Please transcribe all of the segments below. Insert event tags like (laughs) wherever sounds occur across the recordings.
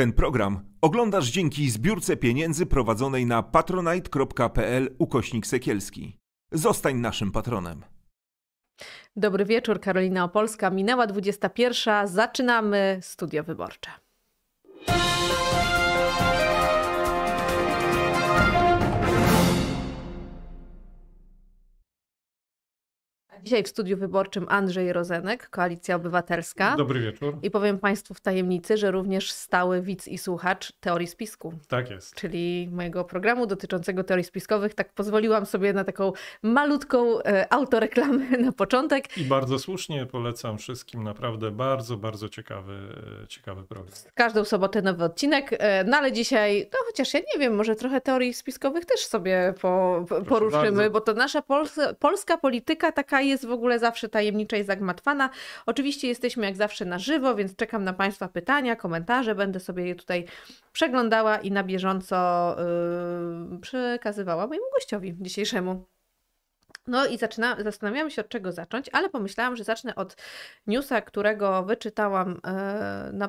Ten program oglądasz dzięki zbiórce pieniędzy prowadzonej na patronite.pl ukośnik sekielski. Zostań naszym patronem. Dobry wieczór, Karolina Opolska. Minęła 21. Zaczynamy studio wyborcze. Dzisiaj w studiu wyborczym Andrzej Rozenek, Koalicja Obywatelska. Dobry wieczór. I powiem Państwu w tajemnicy, że również stały widz i słuchacz teorii spisku. Tak jest. Czyli mojego programu dotyczącego teorii spiskowych. Tak pozwoliłam sobie na taką malutką e, autoreklamę (laughs) na początek. I bardzo słusznie polecam wszystkim. Naprawdę bardzo, bardzo ciekawy, e, ciekawy program. Każdą sobotę nowy odcinek. E, no ale dzisiaj, no chociaż ja nie wiem, może trochę teorii spiskowych też sobie po, poruszymy, bardzo. bo to nasza Polska, polska polityka taka jest jest w ogóle zawsze tajemnicza i zagmatwana. Oczywiście jesteśmy jak zawsze na żywo, więc czekam na Państwa pytania, komentarze. Będę sobie je tutaj przeglądała i na bieżąco yy, przekazywała mojemu gościowi dzisiejszemu. No i zaczyna zastanawiałam się, od czego zacząć, ale pomyślałam, że zacznę od newsa, którego wyczytałam e, na,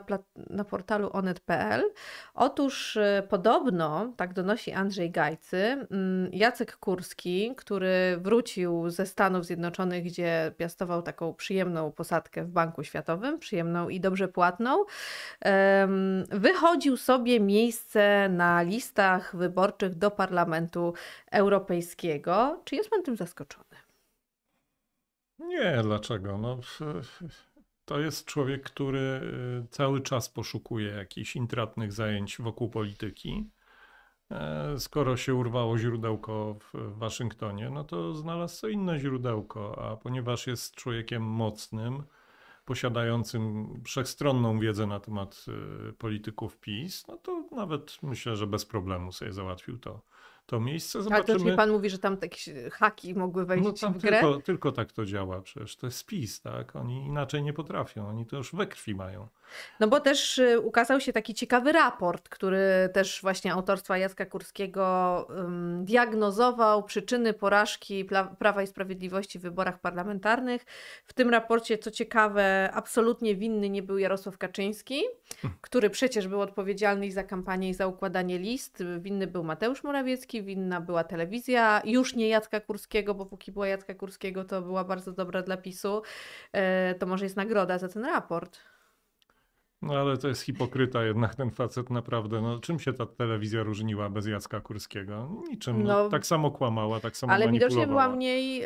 na portalu onet.pl. Otóż e, podobno, tak donosi Andrzej Gajcy, mm, Jacek Kurski, który wrócił ze Stanów Zjednoczonych, gdzie piastował taką przyjemną posadkę w Banku Światowym, przyjemną i dobrze płatną, wychodził sobie miejsce na listach wyborczych do Parlamentu Europejskiego. Czy jest pan tym zaskoczony? Nie, dlaczego? No, to jest człowiek, który y, cały czas poszukuje jakichś intratnych zajęć wokół polityki. E, skoro się urwało źródełko w Waszyngtonie, no to znalazł co inne źródełko, a ponieważ jest człowiekiem mocnym, posiadającym wszechstronną wiedzę na temat y, polityków PiS, no to nawet myślę, że bez problemu sobie załatwił to to miejsce. Zobaczymy. Tak, to nie pan mówi, że tam jakieś e, haki mogły wejść no, tam w grę? Tylko, tylko tak to działa przecież. To jest PiS, tak? Oni inaczej nie potrafią. Oni to już we krwi mają. No bo też e, ukazał się taki ciekawy raport, który też właśnie autorstwa Jacka Kurskiego um, diagnozował przyczyny porażki Prawa i Sprawiedliwości w wyborach parlamentarnych. W tym raporcie, co ciekawe, absolutnie winny nie był Jarosław Kaczyński, hm. który przecież był odpowiedzialny za kampanię i za układanie list. Winny był Mateusz Morawiecki, Kurski, winna była telewizja, już nie Jacka Kurskiego, bo póki była Jacka Kurskiego, to była bardzo dobra dla PiSu. E, to może jest nagroda za ten raport. No ale to jest hipokryta jednak ten facet naprawdę. No, czym się ta telewizja różniła bez Jacka Kurskiego? Niczym. No, tak samo kłamała, tak samo Ale widocznie była mniej,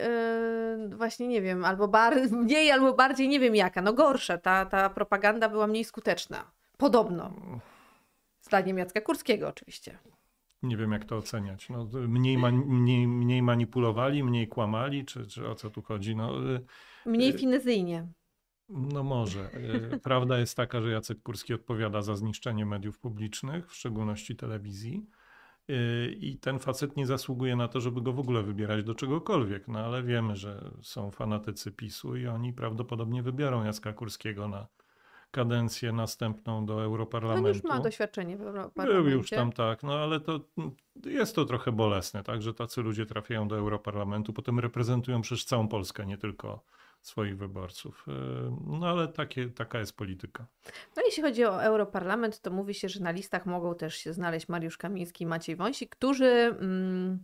yy, właśnie nie wiem, albo bar- (laughs) mniej, albo bardziej nie wiem jaka. No gorsza, ta, ta propaganda była mniej skuteczna. Podobno. Mm. Zdaniem Jacka Kurskiego oczywiście nie wiem jak to oceniać. No, mniej, ma, mniej, mniej manipulowali, mniej kłamali, czy, czy o co tu chodzi? No, y, mniej y, finezyjnie. No może. Y, prawda jest taka, że Jacek Kurski odpowiada za zniszczenie mediów publicznych, w szczególności telewizji. I ten facet nie zasługuje na to, żeby go w ogóle wybierać do czegokolwiek. No ale wiemy, że są fanatycy PiSu i oni prawdopodobnie wybiorą Jacka Kurskiego na, kadencję następną do Europarlamentu. No On już ma doświadczenie w Europarlamencie. Był już tam, tak, no ale to jest to trochę bolesne, tak, że tacy ludzie trafiają do Europarlamentu, potem reprezentują przecież całą Polskę, nie tylko swoich wyborców. Y, no ale takie, taka jest polityka. No jeśli chodzi o Europarlament, to mówi się, że na listach mogą też się znaleźć Mariusz Kamiński i Maciej Wąsik, którzy... Mm,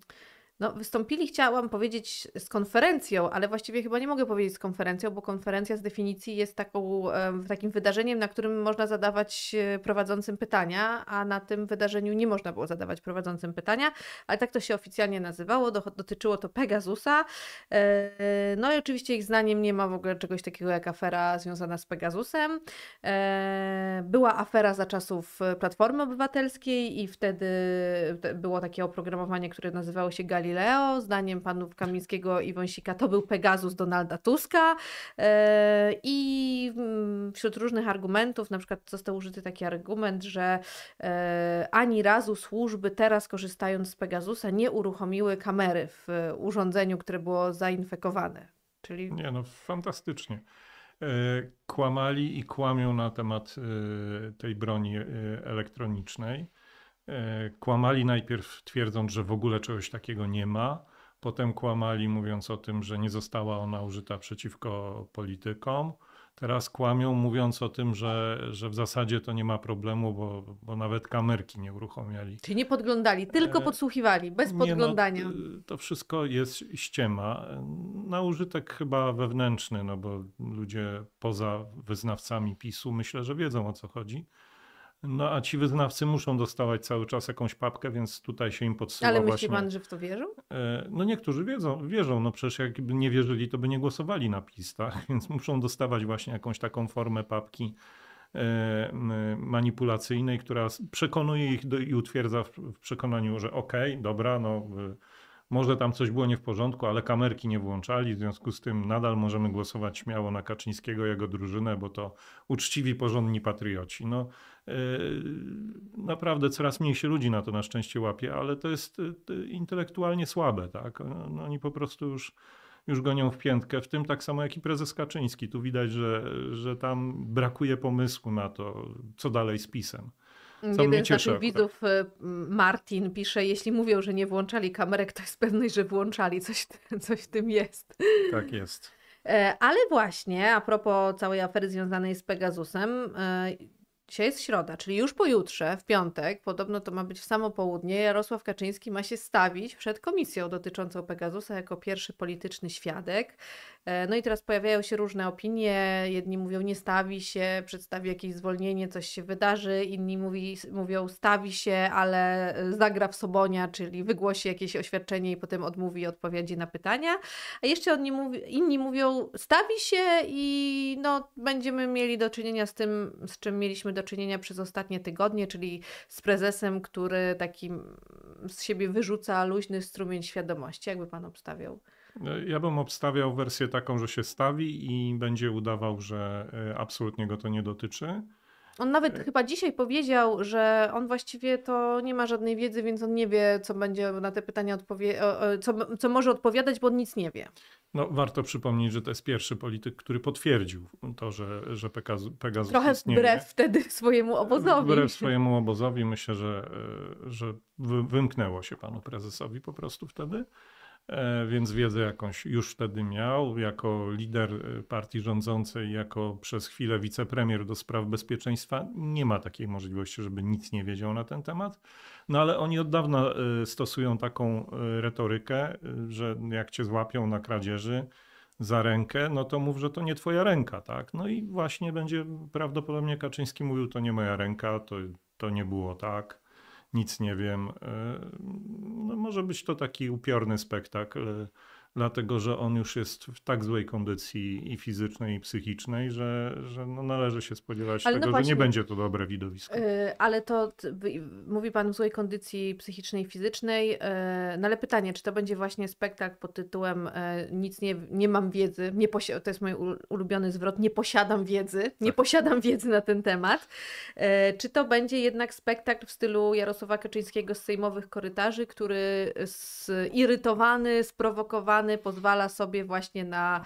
no, wystąpili, chciałam powiedzieć z konferencją, ale właściwie chyba nie mogę powiedzieć z konferencją, bo konferencja z definicji jest taką, takim wydarzeniem, na którym można zadawać e, prowadzącym pytania, a na tym wydarzeniu nie można było zadawać prowadzącym pytania, ale tak to się oficjalnie nazywało. Dotyczyło to Pegasusa. E, e, no i oczywiście ich zdaniem nie ma w ogóle czegoś takiego jak afera związana z Pegasusem. Była afera za czasów Platformy Obywatelskiej i wtedy było takie oprogramowanie, które nazywało się Gali. Galileo, zdaniem panów Kamińskiego i Wąsika to był Pegazus Donalda Tuska e, i mm, wśród różnych argumentów, na przykład został użyty taki argument, że e, ani razu służby teraz korzystając z Pegasusa nie uruchomiły kamery w urządzeniu, które było zainfekowane. Czyli... Nie no, fantastycznie e, kłamali i kłamią na temat tej broni elektronicznej. E, kłamali najpierw twierdząc, że w ogóle czegoś takiego nie ma, potem kłamali mówiąc o tym, że nie została ona użyta przeciwko politykom. Teraz kłamią mówiąc o tym, że, że w zasadzie to nie ma problemu, bo, bo nawet kamerki nie uruchomiali. Czyli nie podglądali, tylko e, podsłuchiwali, bez no, podglądania. No, to wszystko jest ściema. Na użytek chyba wewnętrzny, no bo ludzie poza wyznawcami PiSu myślę, że wiedzą o co chodzi. No a ci wyznawcy muszą dostawać cały czas jakąś papkę, więc tutaj się im podsyła Ale myśli właśnie... pan, że w to wierzą? E, no niektórzy wiedzą, wierzą, no przecież jakby nie wierzyli, to by nie głosowali na pistach, (laughs) Więc muszą dostawać właśnie jakąś taką formę papki e, manipulacyjnej, która przekonuje ich do, i utwierdza w, w przekonaniu, że okej, okay, dobra, no może tam coś było nie w porządku, ale kamerki nie włączali, w związku z tym nadal możemy głosować śmiało na Kaczyńskiego, jego drużynę, bo to uczciwi, porządni patrioci. No, yy, naprawdę coraz mniej się ludzi na to na szczęście łapie, ale to jest yy, intelektualnie słabe. Tak? No, oni po prostu już już gonią w piętkę, w tym tak samo jak i prezes Kaczyński. Tu widać, że, że tam brakuje pomysłu na to, co dalej z pisem. Co Jeden z cieszy, naszych tak. widzów, y, Martin, pisze, jeśli mówią, że nie włączali kamerek, to jest pewność, że włączali. Coś, (laughs) coś w tym jest. Tak jest. E, ale właśnie, a propos całej afery związanej z Pegasusem, e, dzisiaj jest środa, czyli już pojutrze, w piątek, podobno to ma być w samo południe, Jarosław Kaczyński ma się stawić przed komisją dotyczącą Pegasusa jako pierwszy polityczny świadek. E, no i teraz pojawiają się różne opinie. Jedni mówią, nie stawi się, przedstawi jakieś zwolnienie, coś się wydarzy. Inni mówi, mówią, stawi się, ale e, zagra w Sobonia, czyli wygłosi jakieś oświadczenie i potem odmówi odpowiedzi na pytania. A jeszcze inni, mówi, inni mówią, stawi się i no, będziemy mieli do czynienia z tym, z czym mieliśmy do czynienia przez ostatnie tygodnie, czyli z prezesem, który taki z siebie wyrzuca luźny strumień świadomości. Jakby pan obstawiał? Ja bym obstawiał wersję taką, że się stawi i będzie udawał, że e, absolutnie go to nie dotyczy. On nawet e, chyba dzisiaj powiedział, że on właściwie to nie ma żadnej wiedzy, więc on nie wie, co będzie na te pytania odpowie- co, co może odpowiadać, bo on nic nie wie. No, warto przypomnieć, że to jest pierwszy polityk, który potwierdził to, że, że Pegasus, Pegasus Trochę istnieje. wbrew wtedy swojemu obozowi. Wbrew swojemu obozowi. Myślę, że, e, że wymknęło się panu prezesowi po prostu wtedy. E, więc wiedzę jakąś już wtedy miał. Jako lider e, partii rządzącej, jako przez chwilę wicepremier do spraw bezpieczeństwa, nie ma takiej możliwości, żeby nic nie wiedział na ten temat. No ale oni od dawna e, stosują taką retorykę, że jak cię złapią na kradzieży, za rękę, no to mów, że to nie twoja ręka, tak? No i właśnie będzie prawdopodobnie Kaczyński mówił, to nie moja ręka, to, to nie było tak nic nie wiem. E, no, może być to taki upiorny spektakl e, dlatego że on już jest w tak złej kondycji i fizycznej, i psychicznej, że, że no należy się spodziewać ale no tego, no właśnie, że nie będzie to dobre widowisko. Yy, ale to mówi Pan o złej kondycji psychicznej i fizycznej, yy, no ale pytanie, czy to będzie właśnie spektakl pod tytułem yy, nic nie, nie mam wiedzy, nie to jest mój ulubiony zwrot, nie posiadam wiedzy, nie tak. posiadam wiedzy na ten temat, y, czy to będzie jednak spektakl w stylu Jarosława Kaczyńskiego z sejmowych korytarzy, który zirytowany, sprowokowany pozwala sobie właśnie na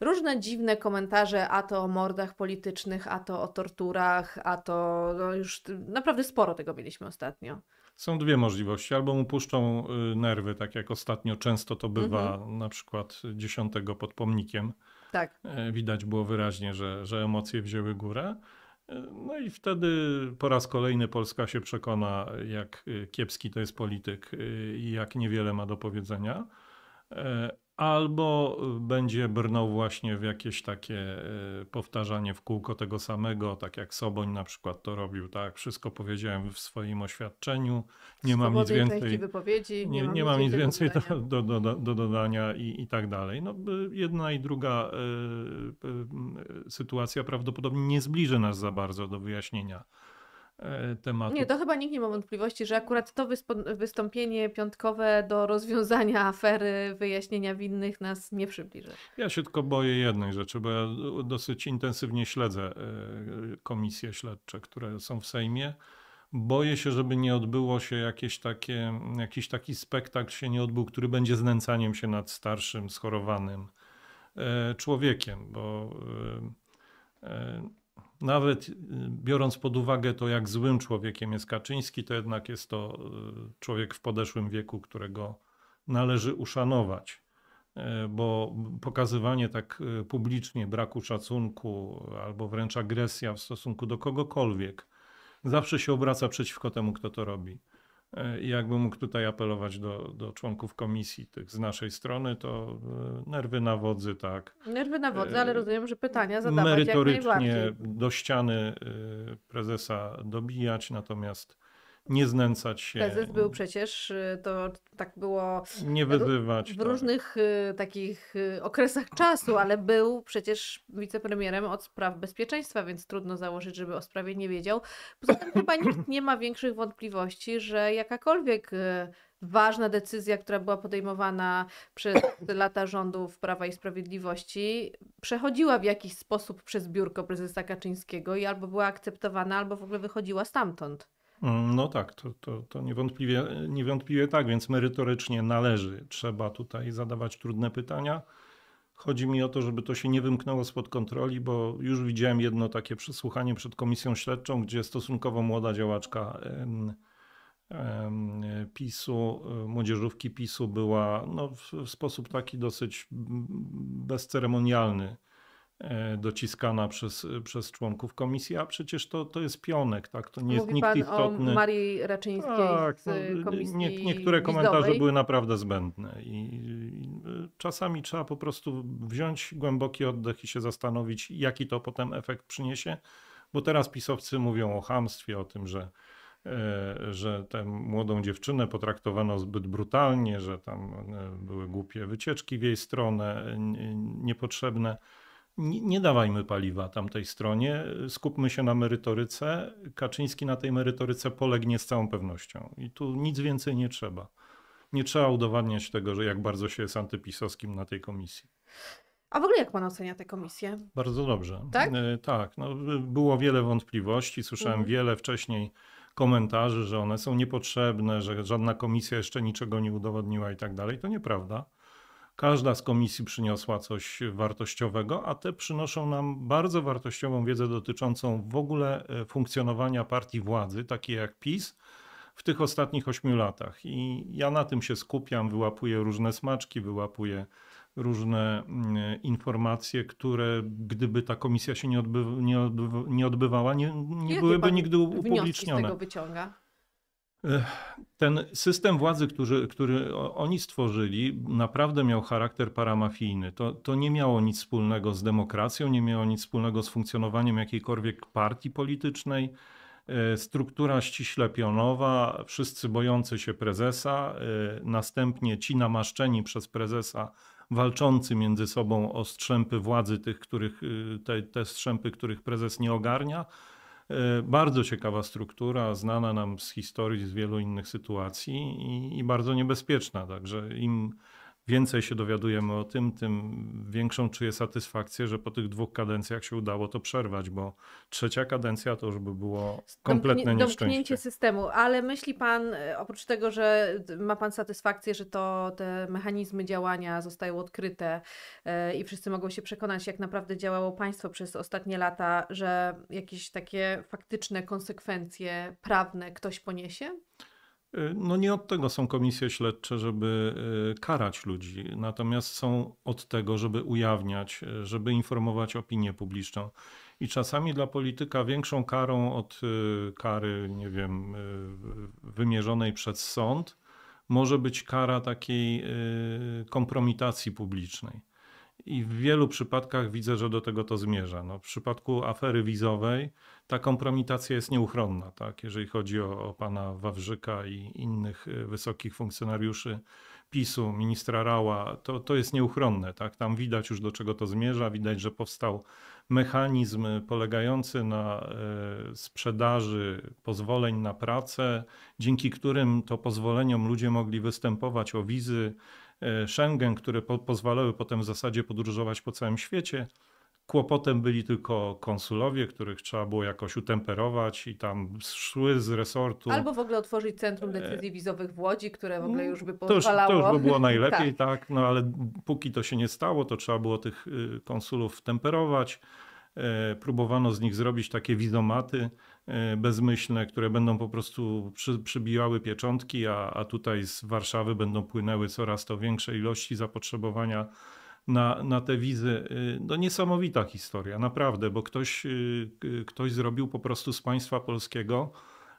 różne dziwne komentarze, a to o mordach politycznych, a to o torturach, a to no już naprawdę sporo tego mieliśmy ostatnio. Są dwie możliwości. Albo mu puszczą y, nerwy, tak jak ostatnio często to bywa, mhm. na przykład dziesiątego pod pomnikiem. Tak. E, widać było wyraźnie, że, że emocje wzięły górę. E, no i wtedy po raz kolejny Polska się przekona, jak y, kiepski to jest polityk y, i jak niewiele ma do powiedzenia. E, albo będzie brnął właśnie w jakieś takie e, powtarzanie w kółko tego samego, tak jak Soboń na przykład to robił, tak? Wszystko powiedziałem w swoim oświadczeniu, nie mam nic więcej. Wypowiedzi, nie, nie, nie mam nic więcej do, do, do, do dodania i, i, tak dalej. No, jedna i druga y, y, sytuacja prawdopodobnie nie zbliży nas za bardzo do wyjaśnienia E, tematu. Nie, to chyba nikt nie ma wątpliwości, że akurat to wystąpienie piątkowe do rozwiązania (laughs) afery, wyjaśnienia winnych nas nie przybliży. Ja się tylko boję jednej rzeczy, bo ja dosyć intensywnie śledzę e, komisje śledcze, które są w Sejmie. Boję się, żeby nie odbyło się jakieś takie, jakiś taki spektakl się nie odbył, który będzie znęcaniem się nad starszym, schorowanym e, człowiekiem, bo nawet y, biorąc pod uwagę to, jak złym człowiekiem jest Kaczyński, to jednak jest to y, człowiek w podeszłym wieku, którego należy uszanować, e, bo pokazywanie tak y, publicznie braku szacunku albo wręcz agresja w stosunku do kogokolwiek zawsze się obraca przeciwko temu, kto to robi. E, I jakbym mógł tutaj apelować do, do członków komisji tych z naszej strony, to e, nerwy na wodzy, tak. Nerwy na wodzy, e, ale rozumiem, że pytania zadawać merytorycznie jak najbardziej. do ściany prezesa dobijać, natomiast nie znęcać się. Prezes był przecież, y, to tak było. Nie wyzywać. W tak. różnych y, takich y, okresach czasu, ale był przecież wicepremierem od spraw bezpieczeństwa, więc trudno założyć, żeby o sprawie nie wiedział. Poza tym chyba nikt nie ma większych wątpliwości, że jakakolwiek ważna decyzja, która była podejmowana przez (coughs) lata rządów Prawa i Sprawiedliwości, przechodziła w jakiś sposób przez biurko prezesa Kaczyńskiego i albo była akceptowana, albo w ogóle wychodziła stamtąd. Mm, no tak, to, to, to niewątpliwie, niewątpliwie tak, więc merytorycznie należy. Trzeba tutaj zadawać trudne pytania. Chodzi mi o to, żeby to się nie wymknęło spod kontroli, bo już widziałem jedno takie przesłuchanie przed komisją śledczą, gdzie stosunkowo młoda działaczka PiSu, e, młodzieżówki PiSu była no, w, w sposób taki dosyć mm, bezceremonialny E, dociskana przez, przez członków komisji, a przecież to, to jest pionek, tak? To nie Mówi jest nikt pan istotny. O Marii Raczyńskiej tak, z no, y, y, komisji nie, Niektóre komentarze były naprawdę zbędne I, i y, czasami trzeba po prostu wziąć głęboki oddech i się zastanowić, jaki to potem efekt przyniesie, bo teraz pisowcy mówią o hamstwie, o tym, że e, że tę młodą dziewczynę potraktowano zbyt brutalnie, że tam e, były głupie wycieczki w jej stronę, niepotrzebne nie, dawajmy paliwa tamtej stronie, skupmy się na merytoryce. Kaczyński na tej merytoryce polegnie z całą pewnością. I tu nic więcej nie trzeba. Nie trzeba udowadniać tego, że jak bardzo się jest antypisowskim na tej komisji. A w ogóle jak pan ocenia tę komisję? Bardzo dobrze. Tak? E, tak no, było wiele wątpliwości, słyszałem mhm. wiele wcześniej komentarzy, że one są niepotrzebne, że żadna komisja jeszcze niczego nie udowodniła i tak dalej. To nieprawda. Każda z komisji przyniosła coś wartościowego, a te przynoszą nam bardzo wartościową wiedzę dotyczącą w ogóle e, funkcjonowania partii władzy, takiej jak PiS, w tych ostatnich ośmiu latach. I ja na tym się skupiam, wyłapuję różne smaczki, wyłapuję różne mm, informacje, które gdyby ta komisja się nie, nie, nie odbywała, nie, nie byłyby nigdy upublicznione. Z tego wyciąga? Ten system władzy, który, który oni stworzyli, naprawdę miał charakter paramafijny. To, to nie miało nic wspólnego z demokracją, nie miało nic wspólnego z funkcjonowaniem jakiejkolwiek partii politycznej. E, struktura ściśle pionowa, wszyscy bojący się prezesa, e, następnie ci namaszczeni przez prezesa, walczący między sobą o strzępy władzy, tych, których, e, te, te strzępy, których prezes nie ogarnia E, bardzo ciekawa struktura, znana nam z historii, z wielu innych sytuacji i, i bardzo niebezpieczna. Także im więcej się dowiadujemy o tym, tym większą czuję satysfakcję, że po tych dwóch kadencjach się udało to przerwać, bo trzecia kadencja to już by było kompletne Domknie, nieszczęście. Domknięcie systemu, ale myśli pan, e, oprócz tego, że ma pan satysfakcję, że to te mechanizmy działania zostają odkryte e, i wszyscy mogą się przekonać, jak naprawdę działało państwo przez ostatnie lata, że jakieś takie faktyczne konsekwencje prawne ktoś poniesie? Y, no nie od tego są komisje śledcze, żeby y, karać ludzi, natomiast są od tego, żeby ujawniać, y, żeby informować opinię publiczną. I czasami dla polityka większą karą od kary, nie wiem, wymierzonej przez sąd może być kara takiej kompromitacji publicznej i w wielu przypadkach widzę, że do tego to zmierza. No, w przypadku afery wizowej ta kompromitacja jest nieuchronna, tak? jeżeli chodzi o, o pana Wawrzyka i innych y, wysokich funkcjonariuszy PiSu, ministra Rała, to, to jest nieuchronne. Tak? Tam widać już do czego to zmierza, widać, że powstał mechanizm polegający na y, sprzedaży pozwoleń na pracę, dzięki którym to pozwoleniom ludzie mogli występować o wizy, E, Schengen, które po pozwalały potem w zasadzie podróżować po całym świecie. Kłopotem byli tylko konsulowie, których trzeba było jakoś utemperować i tam szły z resortu. Albo w ogóle otworzyć centrum decyzji wizowych w Łodzi, które w ogóle mm, już by pozwalało. To już, to już by było najlepiej, (laughs) tak. tak. No ale póki to się nie stało, to trzeba było tych y, konsulów temperować. E, próbowano z nich zrobić takie wizomaty E, bezmyślne, które będą po prostu przy, przybijały pieczątki, a, a tutaj z Warszawy będą płynęły coraz to większe ilości zapotrzebowania na, na te wizy. E, no niesamowita historia, naprawdę, bo ktoś, e, ktoś zrobił po prostu z państwa polskiego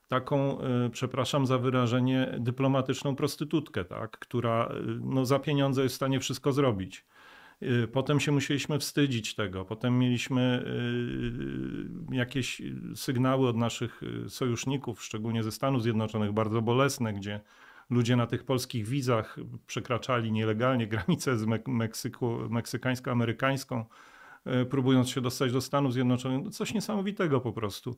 taką, przepraszam za wyrażenie, dyplomatyczną prostytutkę, tak? która no, za pieniądze jest w stanie wszystko zrobić. Y, potem się musieliśmy wstydzić tego. Potem mieliśmy y, y, jakieś sygnały od naszych sojuszników, szczególnie ze Stanów Zjednoczonych, bardzo bolesne, gdzie ludzie na tych polskich wizach przekraczali nielegalnie (laughs) granicę z Meksyku, meksykańsko-amerykańską E, próbując się dostać do Stanów Zjednoczonych. No, coś niesamowitego po prostu.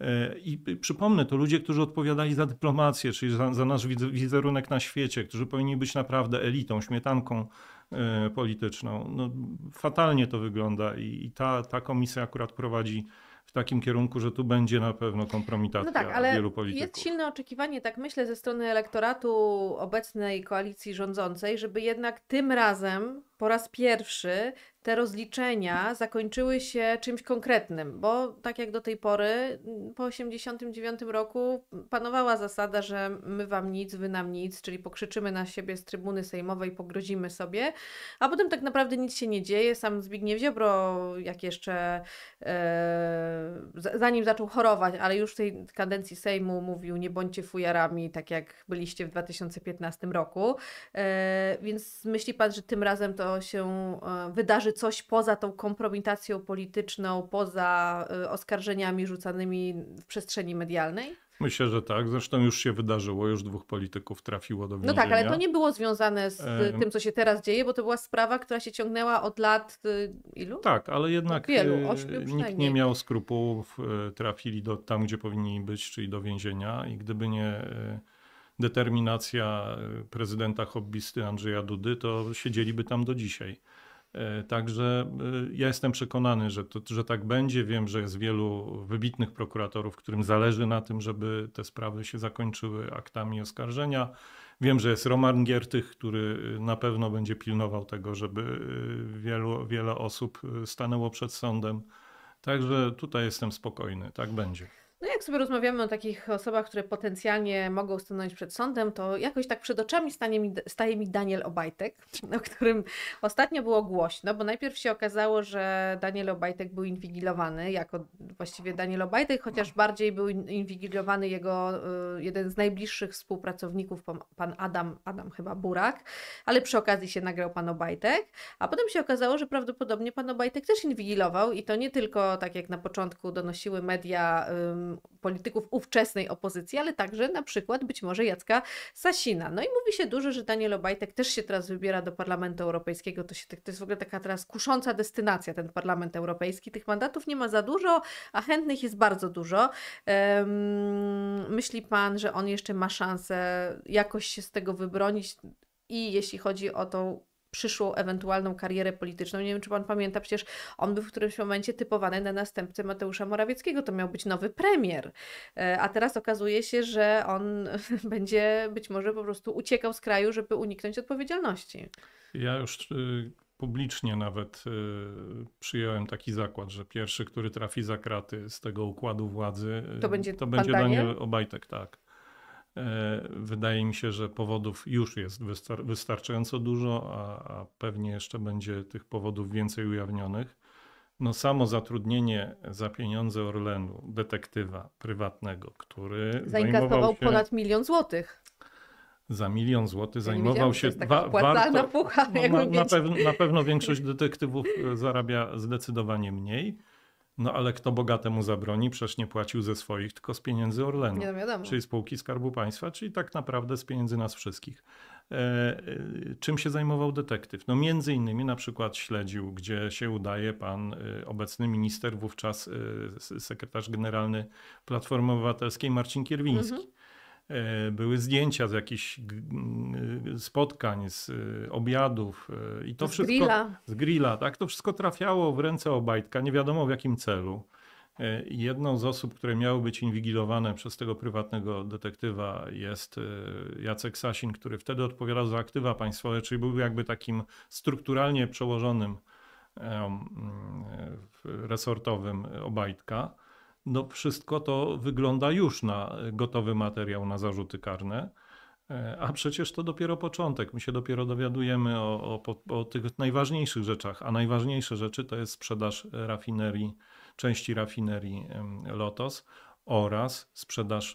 E, I przypomnę, to ludzie, którzy odpowiadali za dyplomację, czyli za, za nasz wizerunek na świecie, którzy powinni być naprawdę elitą, śmietanką e, polityczną. No, fatalnie to wygląda i ta, ta komisja akurat prowadzi w takim kierunku, że tu będzie na pewno kompromitacja no tak, ale wielu polityków. Jest silne oczekiwanie, tak myślę, ze strony elektoratu obecnej koalicji rządzącej, żeby jednak tym razem po raz pierwszy te rozliczenia zakończyły się czymś konkretnym, bo tak jak do tej pory, mm, po 89 roku panowała zasada, że my wam nic, wy nam nic, czyli pokrzyczymy na siebie z trybuny sejmowej, pogrozimy sobie, a potem tak naprawdę nic się nie dzieje. Sam Zbigniew Ziobro, jak jeszcze e, zanim zaczął chorować, ale już w tej kadencji Sejmu mówił, nie bądźcie fujarami, tak jak byliście w 2015 roku. E, więc myśli pan, że tym razem to się e, wydarzy tworzy coś poza tą kompromitacją polityczną, poza y, oskarżeniami rzucanymi w przestrzeni medialnej? Myślę, że tak. Zresztą już się wydarzyło, już dwóch polityków trafiło do więzienia. No tak, ale to nie było związane z y, tym, co się teraz dzieje, bo to była sprawa, która się ciągnęła od lat y, ilu? Tak, ale jednak Wielu, nikt nie miał skrupułów, trafili do tam, gdzie powinni być, czyli do więzienia i gdyby nie determinacja prezydenta hobbysty Andrzeja Dudy, to siedzieliby tam do dzisiaj. E, także e, ja jestem przekonany, że, to, że tak będzie. Wiem, że jest wielu wybitnych prokuratorów, którym zależy na tym, żeby te sprawy się zakończyły aktami oskarżenia. Wiem, że jest Roman Giertych, który e, na pewno będzie pilnował tego, żeby wielu, wiele osób stanęło przed sądem. Także tutaj jestem spokojny, tak będzie. No jak sobie rozmawiamy o takich osobach, które potencjalnie mogą stanąć przed sądem, to jakoś tak przed oczami stanie mi, staje mi Daniel Obajtek, (laughs) o którym ostatnio było głośno, bo najpierw się okazało, że Daniel Obajtek był inwigilowany, jako właściwie Daniel Obajtek, chociaż bardziej był inwigilowany jego y, jeden z najbliższych współpracowników, pan Adam, Adam chyba Burak, ale przy okazji się nagrał pan Obajtek, a potem się okazało, że prawdopodobnie pan Obajtek też inwigilował i to nie tylko, tak jak na początku donosiły media, polityków ówczesnej opozycji, ale także na przykład być może Jacka Sasina. No i mówi się dużo, że Daniel Obajtek też się teraz wybiera do Parlamentu Europejskiego. To, się, tak, to jest w ogóle taka teraz kusząca destynacja, ten Parlament Europejski. Tych mandatów nie ma za dużo, a chętnych jest bardzo dużo. Um, myśli pan, że on jeszcze ma szansę jakoś się z tego wybronić? I jeśli chodzi o tą przyszłą ewentualną karierę polityczną. Nie wiem, czy pan pamięta, przecież on był w którymś momencie typowany na następcę Mateusza Morawieckiego, to miał być nowy premier. E, a teraz okazuje się, że on (laughs) będzie być może po prostu uciekał z kraju, żeby uniknąć odpowiedzialności. Ja już y, publicznie nawet y, przyjąłem taki zakład, że pierwszy, który trafi za kraty z tego układu władzy, y, to będzie, to będzie Daniel Obajtek, tak. E, wydaje mi się, że powodów już jest wystar wystarczająco dużo, a, a pewnie jeszcze będzie tych powodów więcej ujawnionych. No samo zatrudnienie za pieniądze Orlenu, detektywa prywatnego, który zainkasował się... ponad milion złotych za milion złotych zajmował się. No, na, pewno, większość detektywów zarabia zdecydowanie mniej. No ale kto bogatemu zabroni, przecież nie płacił ze swoich, tylko z pieniędzy Orlenu, nie no wiadomo. czyli spółki Skarbu Państwa, czyli tak naprawdę z pieniędzy nas wszystkich. E, e, czym się zajmował detektyw? No między innymi na przykład śledził, gdzie się udaje pan e, obecny minister, wówczas e, sekretarz generalny Platformy Obywatelskiej Marcin Kierwiński. Mhm E, były zdjęcia z jakichś mm, y, spotkań, z y, obiadów y, i to z wszystko grilla. z grilla, tak? To wszystko trafiało w ręce Obajtka, nie wiadomo w jakim celu. E, jedną z osób, które miały być inwigilowane przez tego prywatnego detektywa jest Jacek Sasin, który wtedy odpowiadał za aktywa państwowe, czyli był jakby takim strukturalnie przełożonym mm, resortowym Obajtka no wszystko to wygląda już na gotowy materiał na zarzuty karne. E, a przecież to dopiero początek. My się dopiero dowiadujemy o, o, o, tych najważniejszych rzeczach, a najważniejsze rzeczy to jest sprzedaż rafinerii, części rafinerii Lotos oraz sprzedaż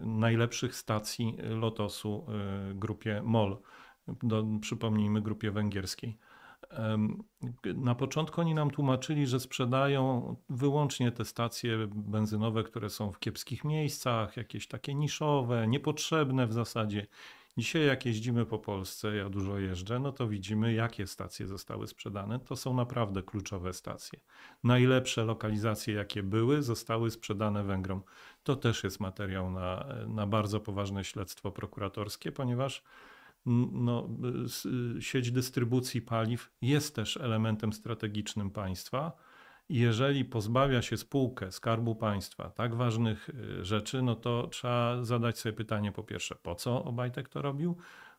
y, najlepszych stacji Lotosu y, grupie MOL, do, przypomnijmy grupie węgierskiej. Na początku oni nam tłumaczyli, że sprzedają wyłącznie te stacje benzynowe, które są w kiepskich miejscach, jakieś takie niszowe, niepotrzebne w zasadzie. Dzisiaj jak jeździmy po Polsce, ja dużo jeżdżę, no to widzimy jakie stacje zostały sprzedane. To są naprawdę kluczowe stacje. Najlepsze lokalizacje jakie były, zostały sprzedane Węgrom. To też jest materiał na, na bardzo poważne śledztwo prokuratorskie, ponieważ no, sieć dystrybucji paliw jest też elementem strategicznym państwa. I jeżeli pozbawia się spółkę skarbu państwa tak ważnych y, rzeczy, no to trzeba zadać sobie pytanie po pierwsze, po co Obajtek to robił?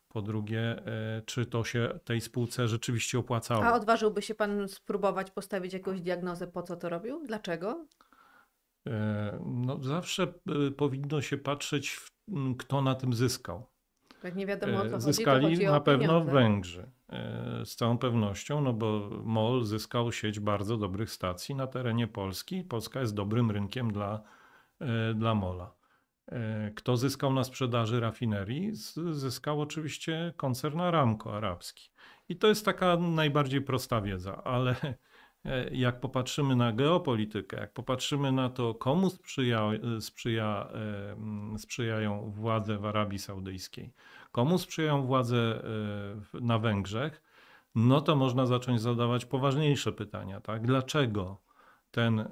Po drugie, e, czy to się tej spółce rzeczywiście opłacało? A odważyłby się pan spróbować postawić jakąś diagnozę, po co to robił? Dlaczego? E, no, zawsze y, powinno się patrzeć, kto na tym zyskał. Tak nie wiadomo, o co zyskali chodzi, chodzi o na pewno pieniądze. Węgrzy. E, z całą pewnością, no bo MOL zyskał sieć bardzo dobrych stacji na terenie Polski. Polska jest dobrym rynkiem dla, e, dla MOLa. E, kto zyskał na sprzedaży rafinerii? Zyskał oczywiście koncern Aramco arabski. I to jest taka najbardziej prosta wiedza, ale E, jak popatrzymy na geopolitykę, jak popatrzymy na to, komu sprzyja, e, sprzyja, e, sprzyjają władze w Arabii Saudyjskiej, komu sprzyjają władze na Węgrzech, no to można zacząć zadawać poważniejsze pytania, tak? Dlaczego? ten e, e,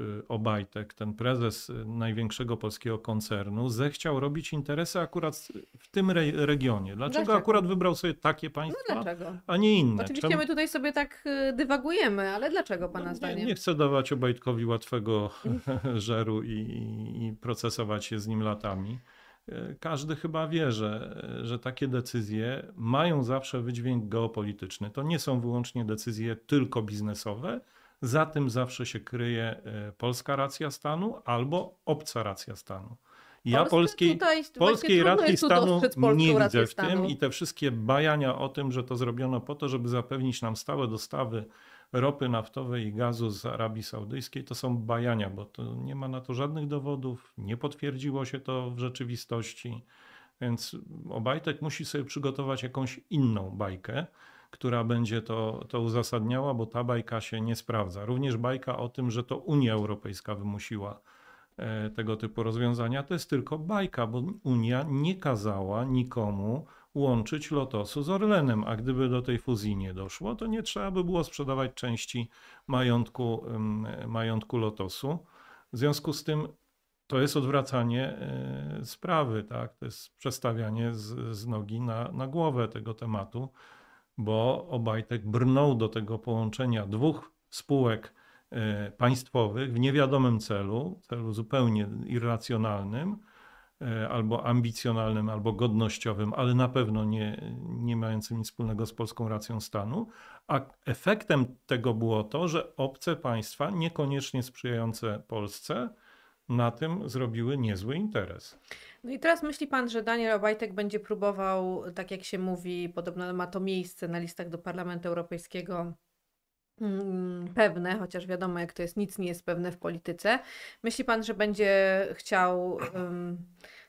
e, Obajtek, ten prezes największego polskiego koncernu, zechciał robić interesy akurat w tym re regionie. Dlaczego, dlaczego, akurat wybrał sobie takie no państwa, no a nie inne? Oczywiście Czemu... my tutaj sobie tak dywagujemy, ale dlaczego Pana no, zdaniem? Nie, nie chcę dawać Obajtkowi łatwego mm. (laughs) żeru i, i procesować się z nim latami każdy chyba wie, że, że takie decyzje mają zawsze wydźwięk geopolityczny. To nie są wyłącznie decyzje tylko biznesowe, za tym zawsze się kryje e, polska racja stanu albo obca racja stanu. Ja polskiej, polskiej racji stanu nie widzę w stanu. tym i te wszystkie bajania o tym, że to zrobiono po to, żeby zapewnić nam stałe dostawy ropy naftowej i gazu z Arabii Saudyjskiej, to są bajania, bo to nie ma na to żadnych dowodów, nie potwierdziło się to w rzeczywistości. Więc Obajtek musi sobie przygotować jakąś inną bajkę która będzie to, to uzasadniała, bo ta bajka się nie sprawdza. Również bajka o tym, że to Unia Europejska wymusiła e, tego typu rozwiązania, to jest tylko bajka, bo Unia nie kazała nikomu łączyć Lotosu z Orlenem, a gdyby do tej fuzji nie doszło, to nie trzeba by było sprzedawać części majątku, majątku Lotosu. W związku z tym to jest odwracanie e, sprawy, tak? to jest przestawianie z, z nogi na, na głowę tego tematu bo Obajtek brnął do tego połączenia dwóch spółek e, państwowych w niewiadomym celu, celu zupełnie irracjonalnym, e, albo ambicjonalnym, albo godnościowym, ale na pewno nie, nie mającym nic wspólnego z polską racją stanu. A efektem tego było to, że obce państwa, niekoniecznie sprzyjające Polsce, na tym zrobiły niezły interes. No i teraz myśli pan, że Daniel Obajtek będzie próbował, tak jak się mówi, podobno ma to miejsce na listach do Parlamentu Europejskiego mm, pewne, chociaż wiadomo, jak to jest, nic nie jest pewne w polityce. Myśli pan, że będzie chciał um,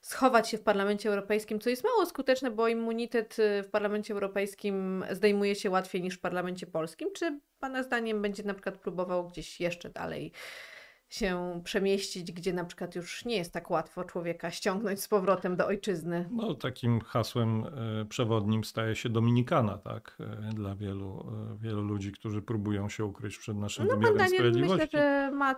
schować się w Parlamencie Europejskim, co jest mało skuteczne, bo immunitet y, w Parlamencie Europejskim zdejmuje się łatwiej niż w Parlamencie Polskim? Czy pana zdaniem będzie na przykład próbował gdzieś jeszcze dalej się przemieścić, gdzie na przykład już nie jest tak łatwo człowieka ściągnąć z powrotem do ojczyzny. No, takim hasłem e, przewodnim staje się Dominikana, tak? E, dla wielu, e, wielu ludzi, którzy próbują się ukryć przed naszym no, wymiarem pan Daniel, sprawiedliwości. Myślę, że ma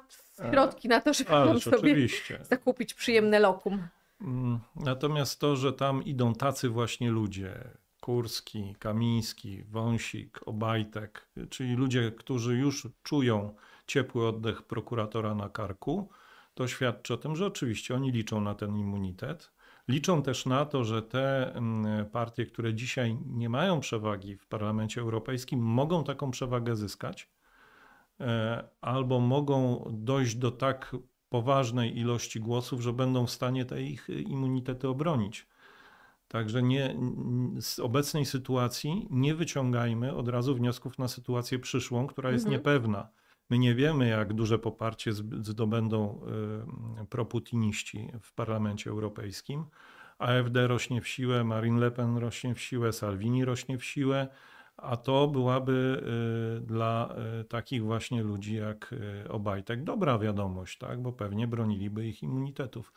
środki na to, żeby Ależ, sobie oczywiście. zakupić przyjemne lokum. Mm, natomiast to, że tam idą tacy właśnie ludzie, Kurski, Kamiński, Wąsik, Obajtek, czyli ludzie, którzy już czują ciepły oddech prokuratora na karku, to świadczy o tym, że oczywiście oni liczą na ten immunitet. Liczą też na to, że te mm, partie, które dzisiaj nie mają przewagi w Parlamencie Europejskim, mogą taką przewagę zyskać e, albo mogą dojść do tak poważnej ilości głosów, że będą w stanie te ich immunitety obronić. Także nie, z obecnej sytuacji nie wyciągajmy od razu wniosków na sytuację przyszłą, która jest mhm. niepewna. My nie wiemy, jak duże poparcie zdobędą y, proputiniści w Parlamencie Europejskim. AfD rośnie w siłę, Marine Le Pen rośnie w siłę, Salvini rośnie w siłę, a to byłaby y, dla y, takich właśnie ludzi jak Obajtek dobra wiadomość, tak? bo pewnie broniliby ich immunitetów.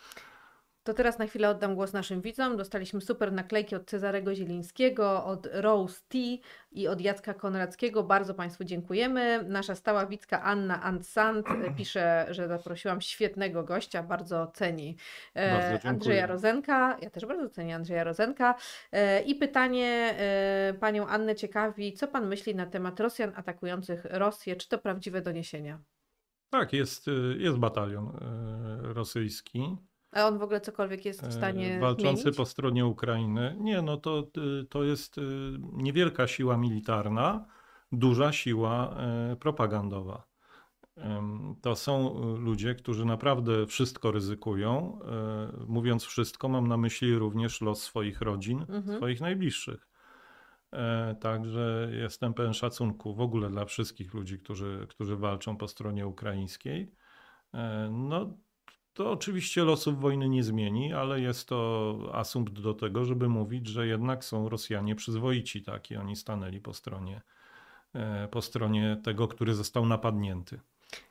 To teraz na chwilę oddam głos naszym widzom. Dostaliśmy super naklejki od Cezarego Zielińskiego, od Rose T i od Jacka Konradzkiego. Bardzo Państwu dziękujemy. Nasza stała widzka Anna Ansant e, (clears throat) pisze, że zaprosiłam świetnego gościa, bardzo ceni e, bardzo Andrzeja Rozenka. Ja też bardzo cenię Andrzeja Rozenka. E, I pytanie Panią Annę ciekawi, co Pan myśli na temat Rosjan atakujących Rosję? Czy to prawdziwe doniesienia? Tak, jest, jest batalion rosyjski a on w ogóle cokolwiek jest w e, stanie. Walczący zmienić? po stronie Ukrainy. Nie, no to, e, to jest e, niewielka siła militarna, duża siła propagandowa. To są ludzie, którzy naprawdę wszystko ryzykują. Mówiąc wszystko, mam na myśli również los swoich rodzin, mhm. swoich najbliższych. Także jestem pełen szacunku w ogóle dla wszystkich ludzi, którzy, którzy walczą po stronie ukraińskiej. No, to oczywiście losów wojny nie zmieni, ale jest to asumpt do tego, żeby mówić, że jednak są Rosjanie przyzwoici, tak, i oni stanęli po stronie, e, po stronie tego, który został napadnięty.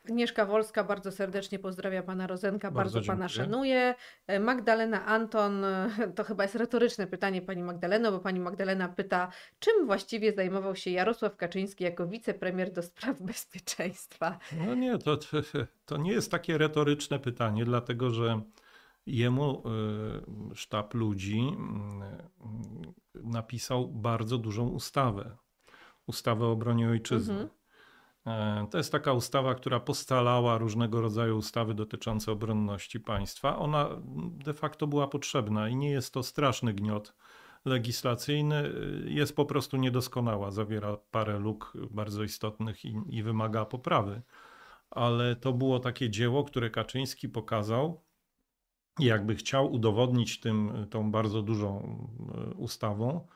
Agnieszka Wolska bardzo serdecznie pozdrawia pana Rozenka, bardzo, bardzo pana szanuje. E, Magdalena Anton, (laughs) to chyba jest retoryczne pytanie pani Magdaleno, bo pani Magdalena pyta, czym właściwie zajmował się Jarosław Kaczyński jako wicepremier do spraw bezpieczeństwa? No nie, to, (laughs) to nie jest takie retoryczne pytanie, dlatego że jemu e, sztab ludzi mm, e, napisał bardzo dużą ustawę. Ustawę o obronie ojczyzny. Mhm E, to jest taka ustawa, która postalała różnego rodzaju ustawy dotyczące obronności państwa. Ona de facto była potrzebna i nie jest to straszny gniot legislacyjny. Jest po prostu niedoskonała, zawiera parę luk bardzo istotnych i, i wymaga poprawy. Ale to było takie dzieło, które Kaczyński pokazał i jakby chciał udowodnić tym, tą bardzo dużą e, ustawą,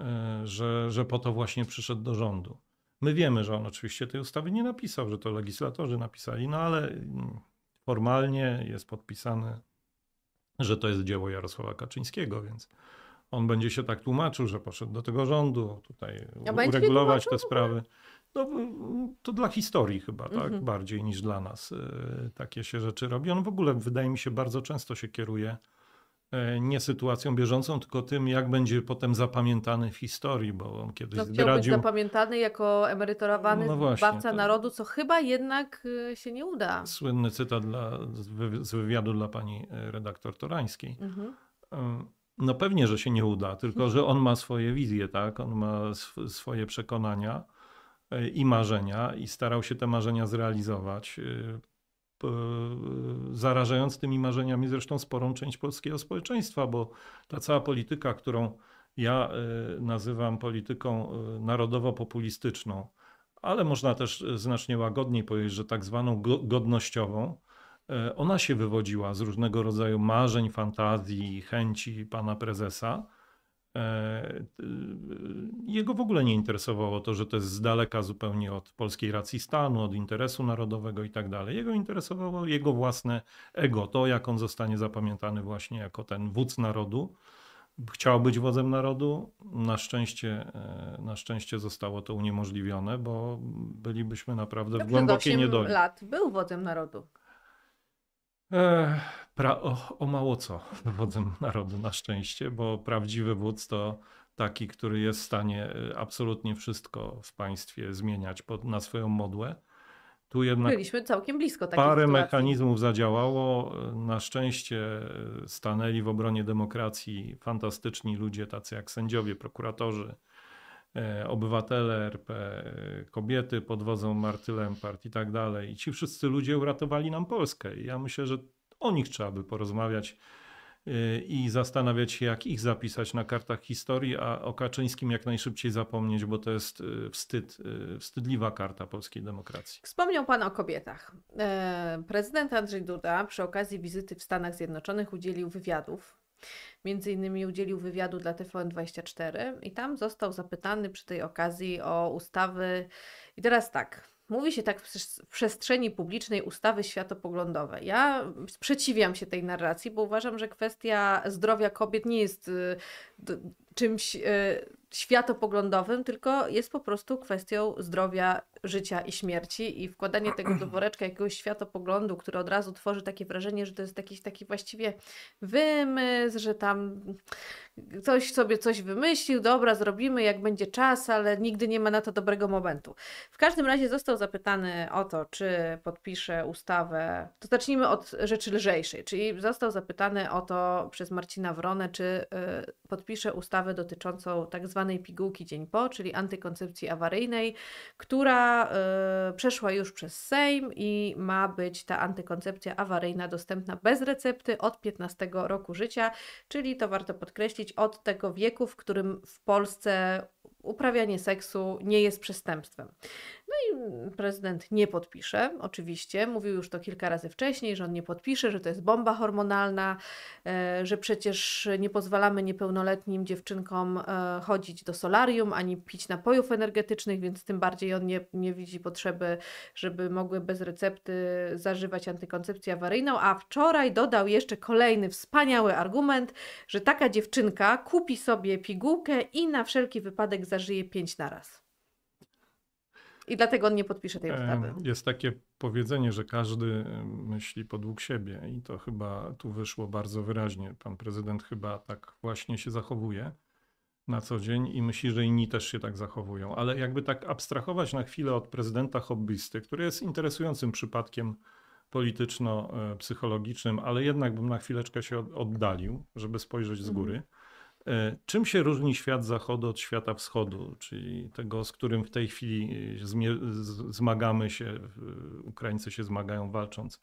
e, że, że po to właśnie przyszedł do rządu. My wiemy, że on oczywiście tej ustawy nie napisał, że to legislatorzy napisali, no ale mm, formalnie jest podpisane, że to jest dzieło Jarosława Kaczyńskiego, więc on będzie się tak tłumaczył, że poszedł do tego rządu tutaj A uregulować te sprawy. No, to dla historii chyba, tak? Mhm. Bardziej niż dla nas y, takie się rzeczy robi. On w ogóle, wydaje mi się, bardzo często się kieruje E, nie sytuacją bieżącą, tylko tym, jak będzie potem zapamiętany w historii, bo on kiedyś no, zdradził... być zapamiętany jako emerytowany no, no właśnie, zbawca to... Tak. narodu, co chyba jednak e, się nie uda. Słynny cytat dla, z wywiadu dla pani e, redaktor Torańskiej. Mhm. No pewnie, że się nie uda, tylko mhm. że on ma swoje wizje, tak? On ma sw swoje przekonania i marzenia i starał się te marzenia zrealizować E, zarażając tymi marzeniami zresztą sporą część polskiego społeczeństwa, bo ta cała polityka, którą ja e, nazywam polityką e, narodowo-populistyczną, ale można też znacznie łagodniej powiedzieć, że tak zwaną godnościową, ona się wywodziła z różnego rodzaju marzeń, fantazji, chęci pana prezesa E, y, jego w ogóle nie interesowało to, że to jest z daleka zupełnie od polskiej racji stanu, od interesu narodowego i tak dalej. Jego interesowało jego własne ego, to jak on zostanie zapamiętany właśnie jako ten wódz narodu. Chciał być wodzem narodu. Na szczęście, e, na szczęście zostało to uniemożliwione, bo bylibyśmy naprawdę w głębokiej niedoli. lat był wodzem narodu. E, pra, o, o mało co (laughs) wodzem narodu na szczęście, bo prawdziwy wódz to taki, który jest w stanie e, absolutnie wszystko w państwie zmieniać pod, na swoją modłę. Tu jednak Byliśmy całkiem blisko Parę sytuacji. mechanizmów zadziałało. E, na szczęście stanęli w obronie demokracji fantastyczni ludzie, tacy jak sędziowie, prokuratorzy, E, obywatele RP, e, kobiety pod wodzą Marty Lempart i tak dalej. I ci wszyscy ludzie uratowali nam Polskę. I ja myślę, że o nich trzeba by porozmawiać e, i zastanawiać się, jak ich zapisać na kartach historii, a o Kaczyńskim jak najszybciej zapomnieć, bo to jest wstyd, wstydliwa karta polskiej demokracji. Wspomniał Pan o kobietach. Prezydent Andrzej Duda przy okazji wizyty w Stanach Zjednoczonych udzielił wywiadów Między innymi udzielił wywiadu dla TVN24 i tam został zapytany przy tej okazji o ustawy. I teraz tak, mówi się tak w przestrzeni publicznej ustawy światopoglądowe. Ja sprzeciwiam się tej narracji, bo uważam, że kwestia zdrowia kobiet nie jest y, czymś y, światopoglądowym, tylko jest po prostu kwestią zdrowia życia i śmierci i wkładanie tego do (clears throat) woreczka jakiegoś światopoglądu, który od razu tworzy takie wrażenie, że to jest jakiś taki właściwie wymysł, że tam ktoś sobie coś wymyślił, dobra, zrobimy jak będzie czas, ale nigdy nie ma na to dobrego momentu. W każdym razie został zapytany o to, czy podpisze ustawę, to zacznijmy od rzeczy lżejszej, czyli został zapytany o to przez Marcina Wronę, czy y, podpisze ustawę dotyczącą tak zwanej pigułki dzień po, czyli antykoncepcji awaryjnej, która y, przeszła już przez Sejm i ma być ta antykoncepcja awaryjna dostępna bez recepty od 15 roku życia, czyli to warto podkreślić od tego wieku, w którym w Polsce uprawianie seksu nie jest przestępstwem. No i prezydent nie podpisze, oczywiście. Mówił już to kilka razy wcześniej, że on nie podpisze, że to jest bomba hormonalna, e, że przecież nie pozwalamy niepełnoletnim dziewczynkom e, chodzić do solarium ani pić napojów energetycznych, więc tym bardziej on nie, nie widzi potrzeby, żeby mogły bez recepty zażywać antykoncepcję awaryjną. A wczoraj dodał jeszcze kolejny wspaniały argument, że taka dziewczynka kupi sobie pigułkę i na wszelki wypadek zażyje pięć na raz. I dlatego on nie podpisze tej ustawy. Jest takie powiedzenie, że każdy myśli podług siebie i to chyba tu wyszło bardzo wyraźnie. Pan prezydent chyba tak właśnie się zachowuje na co dzień i myśli, że inni też się tak zachowują. Ale jakby tak abstrahować na chwilę od prezydenta hobbysty, który jest interesującym przypadkiem polityczno-psychologicznym, e, ale jednak bym na chwileczkę się oddalił, żeby spojrzeć z mhm. góry. Mhm E, czym się różni świat zachodu od świata wschodu, czyli tego, z którym w tej chwili e, zmagamy się, Ukraińcy się zmagają walcząc,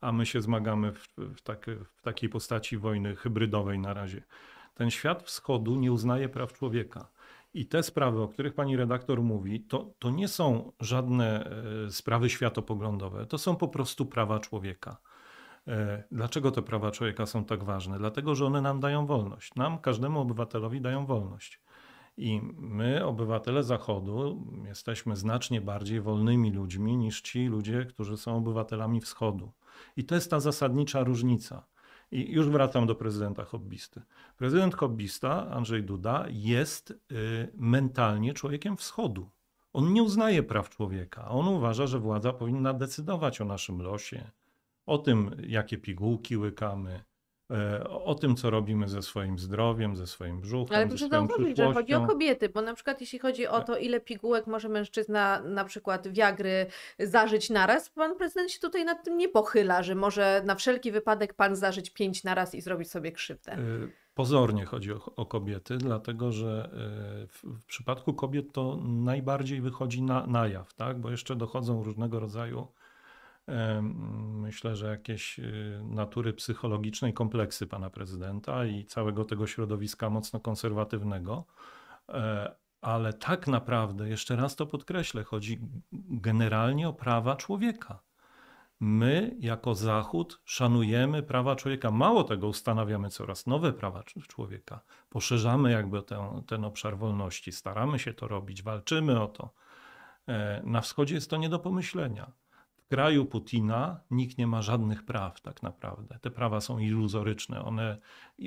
a my się zmagamy w, w, tak, w takiej postaci wojny hybrydowej na razie? Ten świat wschodu nie uznaje praw człowieka. I te sprawy, o których pani redaktor mówi, to, to nie są żadne e, sprawy światopoglądowe, to są po prostu prawa człowieka. E, dlaczego te prawa człowieka są tak ważne? Dlatego, że one nam dają wolność. Nam, każdemu obywatelowi dają wolność. I my, obywatele Zachodu, jesteśmy znacznie bardziej wolnymi ludźmi niż ci ludzie, którzy są obywatelami Wschodu. I to jest ta zasadnicza różnica. I już wracam do prezydenta hobbysty. Prezydent hobbysta, Andrzej Duda, jest y, mentalnie człowiekiem Wschodu. On nie uznaje praw człowieka. On uważa, że władza powinna decydować o naszym losie, o tym, jakie pigułki łykamy, e, o tym, co robimy ze swoim zdrowiem, ze swoim brzuchem. Ale proszę zauważyć, że chodzi o kobiety, bo na przykład jeśli chodzi o to, ile pigułek może mężczyzna, na przykład wiagry, zażyć naraz, pan prezydent się tutaj nad tym nie pochyla, że może na wszelki wypadek pan zażyć pięć naraz i zrobić sobie krzywdę. E, pozornie chodzi o, o kobiety, dlatego że e, w, w, przypadku kobiet to najbardziej wychodzi na, na jaw, tak? bo jeszcze dochodzą różnego rodzaju myślę, że jakieś y, natury psychologicznej kompleksy pana prezydenta i całego tego środowiska mocno konserwatywnego. E, ale tak naprawdę, jeszcze raz to podkreślę, chodzi generalnie o prawa człowieka. My, jako Zachód, szanujemy prawa człowieka. Mało tego, ustanawiamy coraz nowe prawa człowieka. Poszerzamy jakby ten, ten obszar wolności, staramy się to robić, walczymy o to. E, na wschodzie jest to nie do pomyślenia kraju Putina nikt nie ma żadnych praw tak naprawdę. Te prawa są iluzoryczne. One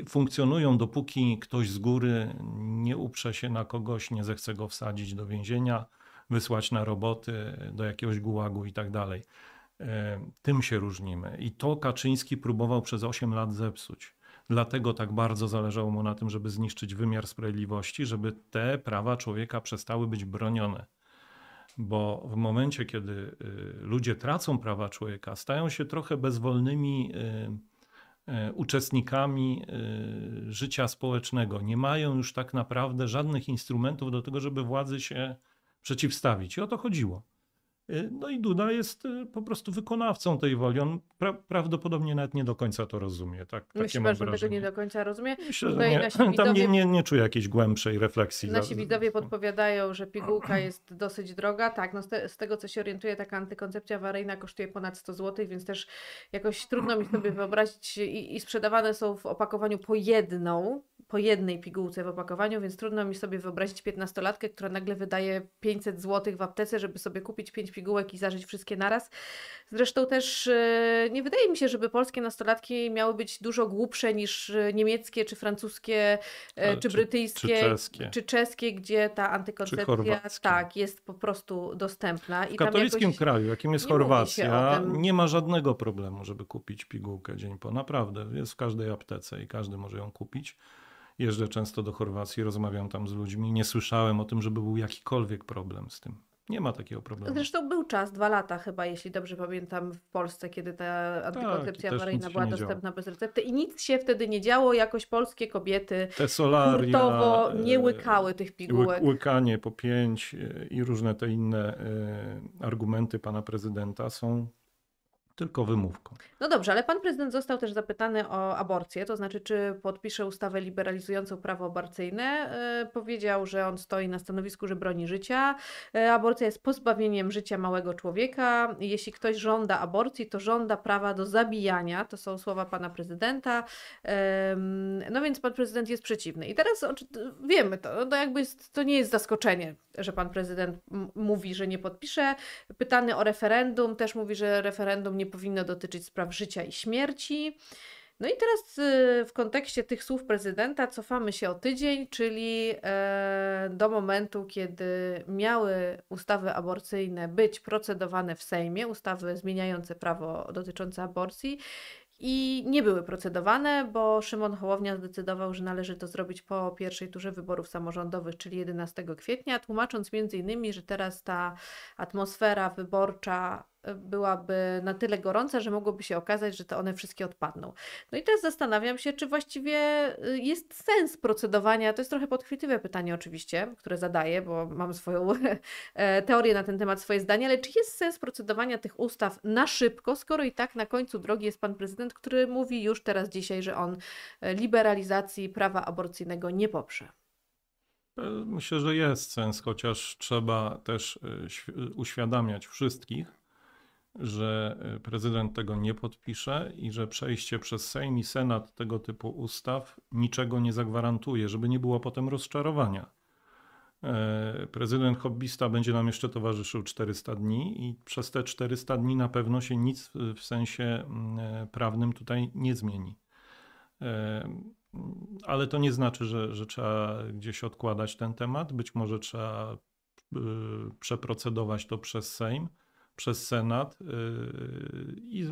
funkcjonują dopóki ktoś z góry nie uprze się na kogoś, nie zechce go wsadzić do więzienia, wysłać na roboty, do jakiegoś gułagu i tak dalej. E, tym się różnimy. I to Kaczyński próbował przez 8 lat zepsuć. Dlatego tak bardzo zależało mu na tym, żeby zniszczyć wymiar sprawiedliwości, żeby te prawa człowieka przestały być bronione bo w momencie, kiedy y, ludzie tracą prawa człowieka, stają się trochę bezwolnymi y, y, uczestnikami życia społecznego. Nie mają już tak naprawdę żadnych instrumentów do tego, żeby władzy się przeciwstawić. I o to chodziło. Y, no i Duda jest y, po prostu wykonawcą tej woli. On pra prawdopodobnie nawet nie do końca to rozumie. Tak, Myślę, mam że tego nie do końca rozumie. Myślę, no że nie. Widowie... (laughs) nie, nie, nie czuję jakiejś głębszej refleksji. Nasi widowie podpowiadają, że pigułka jest dosyć droga. Tak, no z, tego co się orientuję, taka antykoncepcja awaryjna kosztuje ponad 100 zł, więc też jakoś trudno mi sobie wyobrazić i, i sprzedawane są w opakowaniu po jedną, po jednej pigułce w opakowaniu, więc trudno mi sobie wyobrazić 15-latkę, która nagle wydaje 500 zł w aptece, żeby sobie kupić 5 pigułek i zażyć wszystkie naraz. Zresztą też e, nie wydaje mi się, żeby polskie nastolatki miały być dużo głupsze niż e, niemieckie, czy francuskie, e, czy, brytyjskie, czy czeskie. czy czeskie. gdzie ta antykoncepcja tak, jest po prostu dostępna. I w katolickim jakoś... kraju, jakim jest nie Chorwacja, nie ma żadnego problemu, żeby kupić pigułkę dzień po. Naprawdę, jest w każdej aptece i każdy może ją kupić. Jeżdżę często do Chorwacji, rozmawiam tam z ludźmi. Nie słyszałem o tym, żeby był jakikolwiek problem z tym. Nie ma takiego problemu. Zresztą był czas, dwa lata chyba, jeśli dobrze pamiętam, w Polsce, kiedy ta tak, antykoncepcja tak, awaryjna była dostępna działo. bez recepty i nic się wtedy nie działo, jakoś polskie kobiety te solaria, hurtowo nie e, łykały tych pigułek. Łykanie po pięć e, i różne te inne e, argumenty pana prezydenta są tylko wymówką. No dobrze, ale pan prezydent został też zapytany o aborcję, to znaczy, czy podpisze ustawę liberalizującą prawo aborcyjne. Yy, powiedział, że on stoi na stanowisku, że broni życia. Yy, aborcja jest pozbawieniem życia małego człowieka. Jeśli ktoś żąda aborcji, to żąda prawa do zabijania. To są słowa pana prezydenta. Yy, no więc pan prezydent jest przeciwny. I teraz wiemy to, no jakby jest, to nie jest zaskoczenie, że pan prezydent mówi, że nie podpisze. Pytany o referendum też mówi, że referendum nie nie powinno dotyczyć spraw życia i śmierci. No i teraz y, w kontekście tych słów prezydenta cofamy się o tydzień, czyli e, do momentu, kiedy miały ustawy aborcyjne być procedowane w Sejmie, ustawy zmieniające prawo dotyczące aborcji. I nie były procedowane, bo Szymon Hołownia zdecydował, że należy to zrobić po pierwszej turze wyborów samorządowych, czyli 11 kwietnia, tłumacząc między innymi, że teraz ta atmosfera wyborcza byłaby na tyle gorąca, że mogłoby się okazać, że to one wszystkie odpadną. No i teraz zastanawiam się, czy właściwie y, jest sens procedowania, to jest trochę podchwytliwe pytanie oczywiście, które zadaję, bo mam swoją (laughs) e, teorię na ten temat, swoje zdanie, ale czy jest sens procedowania tych ustaw na szybko, skoro i tak na końcu drogi jest pan prezydent, który mówi już teraz dzisiaj, że on e, liberalizacji prawa aborcyjnego nie poprze? E, myślę, że jest sens, chociaż trzeba też uświadamiać wszystkich, że y, prezydent tego nie podpisze i że przejście przez Sejm i Senat tego typu ustaw niczego nie zagwarantuje, żeby nie było potem rozczarowania. E, prezydent hobbista będzie nam jeszcze towarzyszył 400 dni i przez te 400 dni na pewno się nic w sensie mm, e, prawnym tutaj nie zmieni. E, ale to nie znaczy, że, że trzeba gdzieś odkładać ten temat. Być może trzeba y, przeprocedować to przez Sejm przez Senat y, i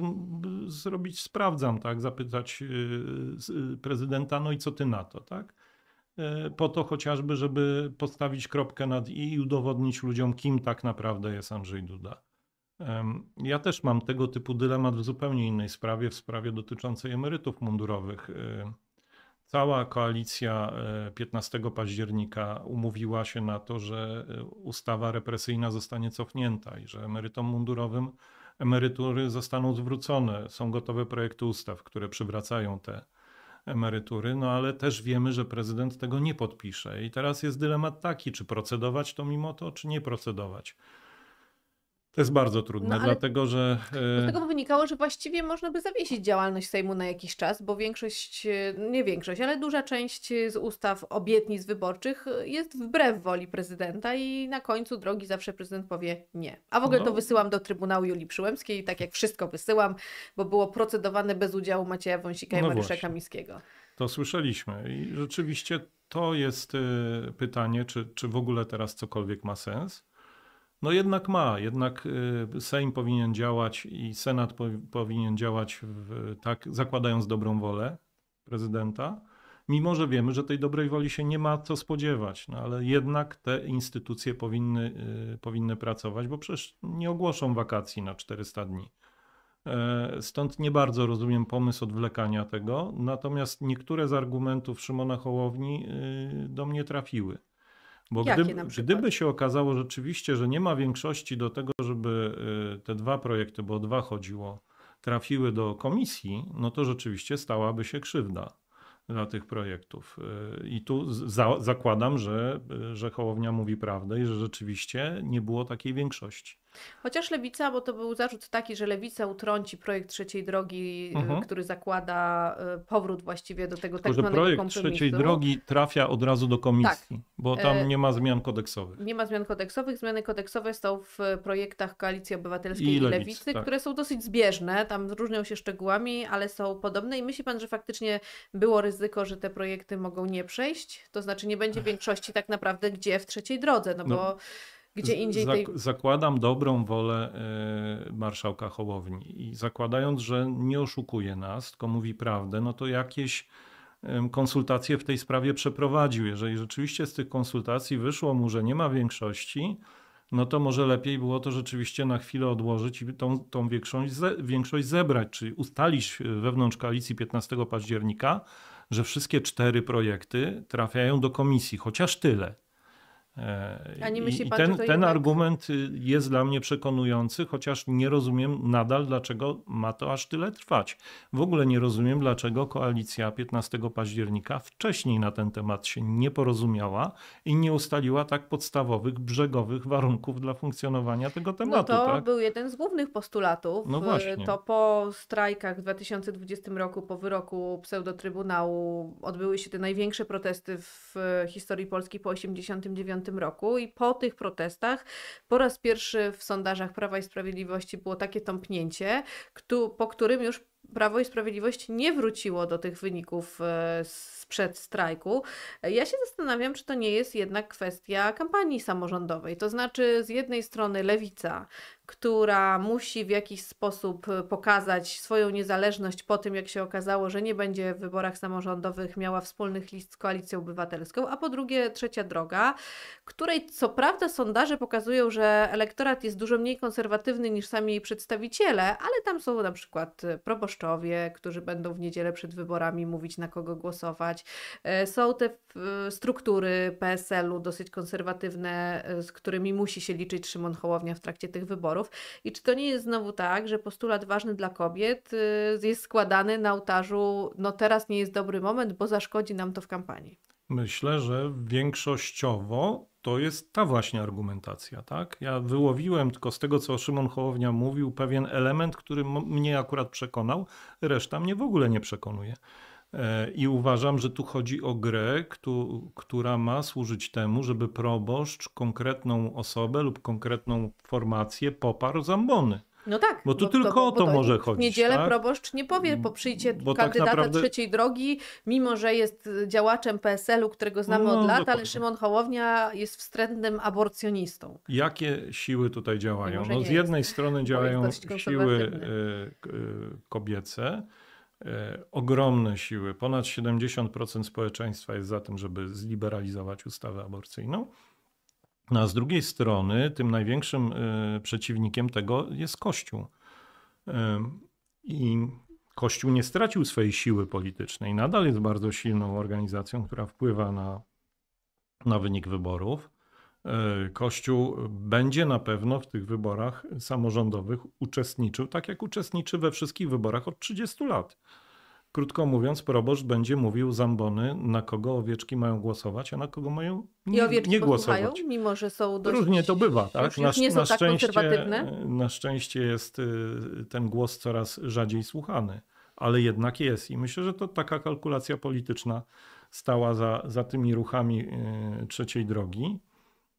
zrobić sprawdzam, tak, zapytać y, y, prezydenta, no i co ty na to, tak? Po to chociażby, żeby postawić kropkę nad i i udowodnić ludziom, kim tak naprawdę jest Andrzej Duda. Ja też mam tego typu dylemat w zupełnie innej sprawie, w sprawie dotyczącej emerytów mundurowych. Cała koalicja 15 e, października umówiła się na to, że e, ustawa represyjna zostanie cofnięta i że emerytom mundurowym emerytury zostaną zwrócone. Są gotowe projekty ustaw, które przywracają te emerytury, no ale też wiemy, że prezydent tego nie podpisze. I teraz jest dylemat taki, czy procedować to mimo to, czy nie procedować. To jest bardzo trudne, no, dlatego że. Z e, tego wynikało, że właściwie można by zawiesić działalność Sejmu na jakiś czas, bo większość, e, nie większość, ale duża część e, z ustaw obietnic wyborczych jest wbrew woli prezydenta i na końcu drogi zawsze prezydent powie nie. A w ogóle no. to wysyłam do Trybunału Julii Przyłębskiej, tak jak wszystko wysyłam, bo było procedowane bez udziału Macieja Wąsika i no Mariusza właśnie. Kamińskiego. To słyszeliśmy i rzeczywiście to jest pytanie, czy, czy w ogóle teraz cokolwiek ma sens no jednak ma, jednak y, Sejm powinien działać i Senat powinien działać w, tak, zakładając dobrą wolę prezydenta, mimo że wiemy, że tej dobrej woli się nie ma co spodziewać, no ale jednak te instytucje powinny, y, powinny pracować, bo przecież nie ogłoszą wakacji na 400 dni. E, stąd nie bardzo rozumiem pomysł odwlekania tego, natomiast niektóre z argumentów Szymona Hołowni y, do mnie trafiły. Bo gdyby, gdyby się okazało rzeczywiście, że nie ma większości do tego, żeby y, te dwa projekty, bo o dwa chodziło, trafiły do komisji, no to rzeczywiście stałaby się krzywda dla tych projektów. Y, I tu za, zakładam, że, y, że Hołownia mówi prawdę i że rzeczywiście nie było takiej większości. Chociaż lewica, bo to był zarzut taki, że lewica utrąci projekt trzeciej drogi, e, mhm. który zakłada e, powrót właściwie do tego Tylko, tak zwanego projekt kompromisu. trzeciej drogi trafia od razu do komisji, tak. bo tam e, nie ma zmian kodeksowych. Nie ma zmian kodeksowych. Zmiany kodeksowe są w projektach Koalicji Obywatelskiej i, i Lewicy, lewicy tak. które są dosyć zbieżne, tam różnią się szczegółami, ale są podobne i myśli pan, że faktycznie było ryzyko, że te projekty mogą nie przejść? To znaczy nie będzie większości tak naprawdę gdzie w trzeciej drodze, no, no. bo gdzie indziej. Zak tej... Zakładam dobrą wolę e, marszałka Hołowni i zakładając, że nie oszukuje nas, tylko mówi prawdę, no to jakieś konsultacje w tej sprawie przeprowadził. Jeżeli rzeczywiście z tych konsultacji wyszło mu, że nie ma większości, no to może lepiej było to rzeczywiście na chwilę odłożyć i tą, tą większość, ze, większość zebrać, czyli ustalić e, wewnątrz koalicji 15 października, że wszystkie cztery projekty trafiają do komisji, chociaż tyle. E, I ten, ten argument y, jest dla mnie przekonujący, chociaż nie rozumiem nadal, dlaczego ma to aż tyle trwać. W ogóle nie rozumiem, dlaczego koalicja 15 października wcześniej na ten temat się nie porozumiała i nie ustaliła tak podstawowych, brzegowych warunków dla funkcjonowania tego no tematu. No to tak? był jeden z głównych postulatów. No y, właśnie. To po strajkach w 2020 roku, po wyroku pseudotrybunału, odbyły się te największe protesty w y, historii Polski po 1989 2009 roku i po tych protestach po raz pierwszy w sondażach Prawa i Sprawiedliwości było takie tąpnięcie, po którym już Prawo i Sprawiedliwość nie wróciło do tych wyników e, sprzed strajku. Ja się zastanawiam, czy to nie jest jednak kwestia kampanii samorządowej. To znaczy, z jednej strony lewica, która musi w jakiś sposób e, pokazać swoją niezależność po tym, jak się okazało, że nie będzie w wyborach samorządowych miała wspólnych list z koalicją obywatelską, a po drugie trzecia droga, której co prawda sondaże pokazują, że elektorat jest dużo mniej konserwatywny niż sami jej przedstawiciele, ale tam są na przykład e, proboszczowie, proboszczowie, którzy będą w niedzielę przed wyborami mówić, na kogo głosować. E, są te e, struktury PSL-u dosyć konserwatywne, e, z którymi musi się liczyć Szymon Hołownia w trakcie tych wyborów. I czy to nie jest znowu tak, że postulat ważny dla kobiet jest składany na ołtarzu, no teraz nie jest dobry moment, bo zaszkodzi nam to w kampanii? Myślę, że większościowo to jest ta właśnie argumentacja, tak? Ja wyłowiłem tylko z tego, co Szymon Hołownia mówił, pewien element, który mnie akurat przekonał, reszta mnie w ogóle nie przekonuje. E, I uważam, że tu chodzi o grę, która ma służyć temu, żeby proboszcz konkretną osobę lub konkretną formację poparł zambony. No tak. Bo tu bo tylko to, o to, to może chodzić. W niedzielę tak? proboszcz nie powie, poprzyjcie bo kandydata mm, tak naprawdę... trzeciej drogi, mimo że jest działaczem PSL-u, którego znamy no, od lat, ale Szymon Hołownia jest wstrętnym aborcjonistą. Jakie siły tutaj działają? No, z jednej jest. strony (laughs) działają siły e, e, kobiece, e, ogromne siły. Ponad 70% społeczeństwa jest za tym, żeby zliberalizować ustawę aborcyjną. No, a z drugiej strony, tym największym y, przeciwnikiem tego jest Kościół. Y, I Kościół nie stracił swojej siły politycznej. Nadal jest bardzo silną organizacją, która wpływa na, na wynik wyborów. Y, Kościół będzie na pewno w tych wyborach samorządowych uczestniczył, tak jak uczestniczy we wszystkich wyborach od 30 lat. Krótko mówiąc, proboszcz będzie mówił zambony, na kogo owieczki mają głosować, a na kogo mają nie, I owieczki nie głosować. mimo że są dość... Różnie to bywa, tak? na, nie są na tak szczęście, Na szczęście jest y, ten głos coraz rzadziej słuchany, ale jednak jest. I myślę, że to taka kalkulacja polityczna stała za, za tymi ruchami y, trzeciej drogi.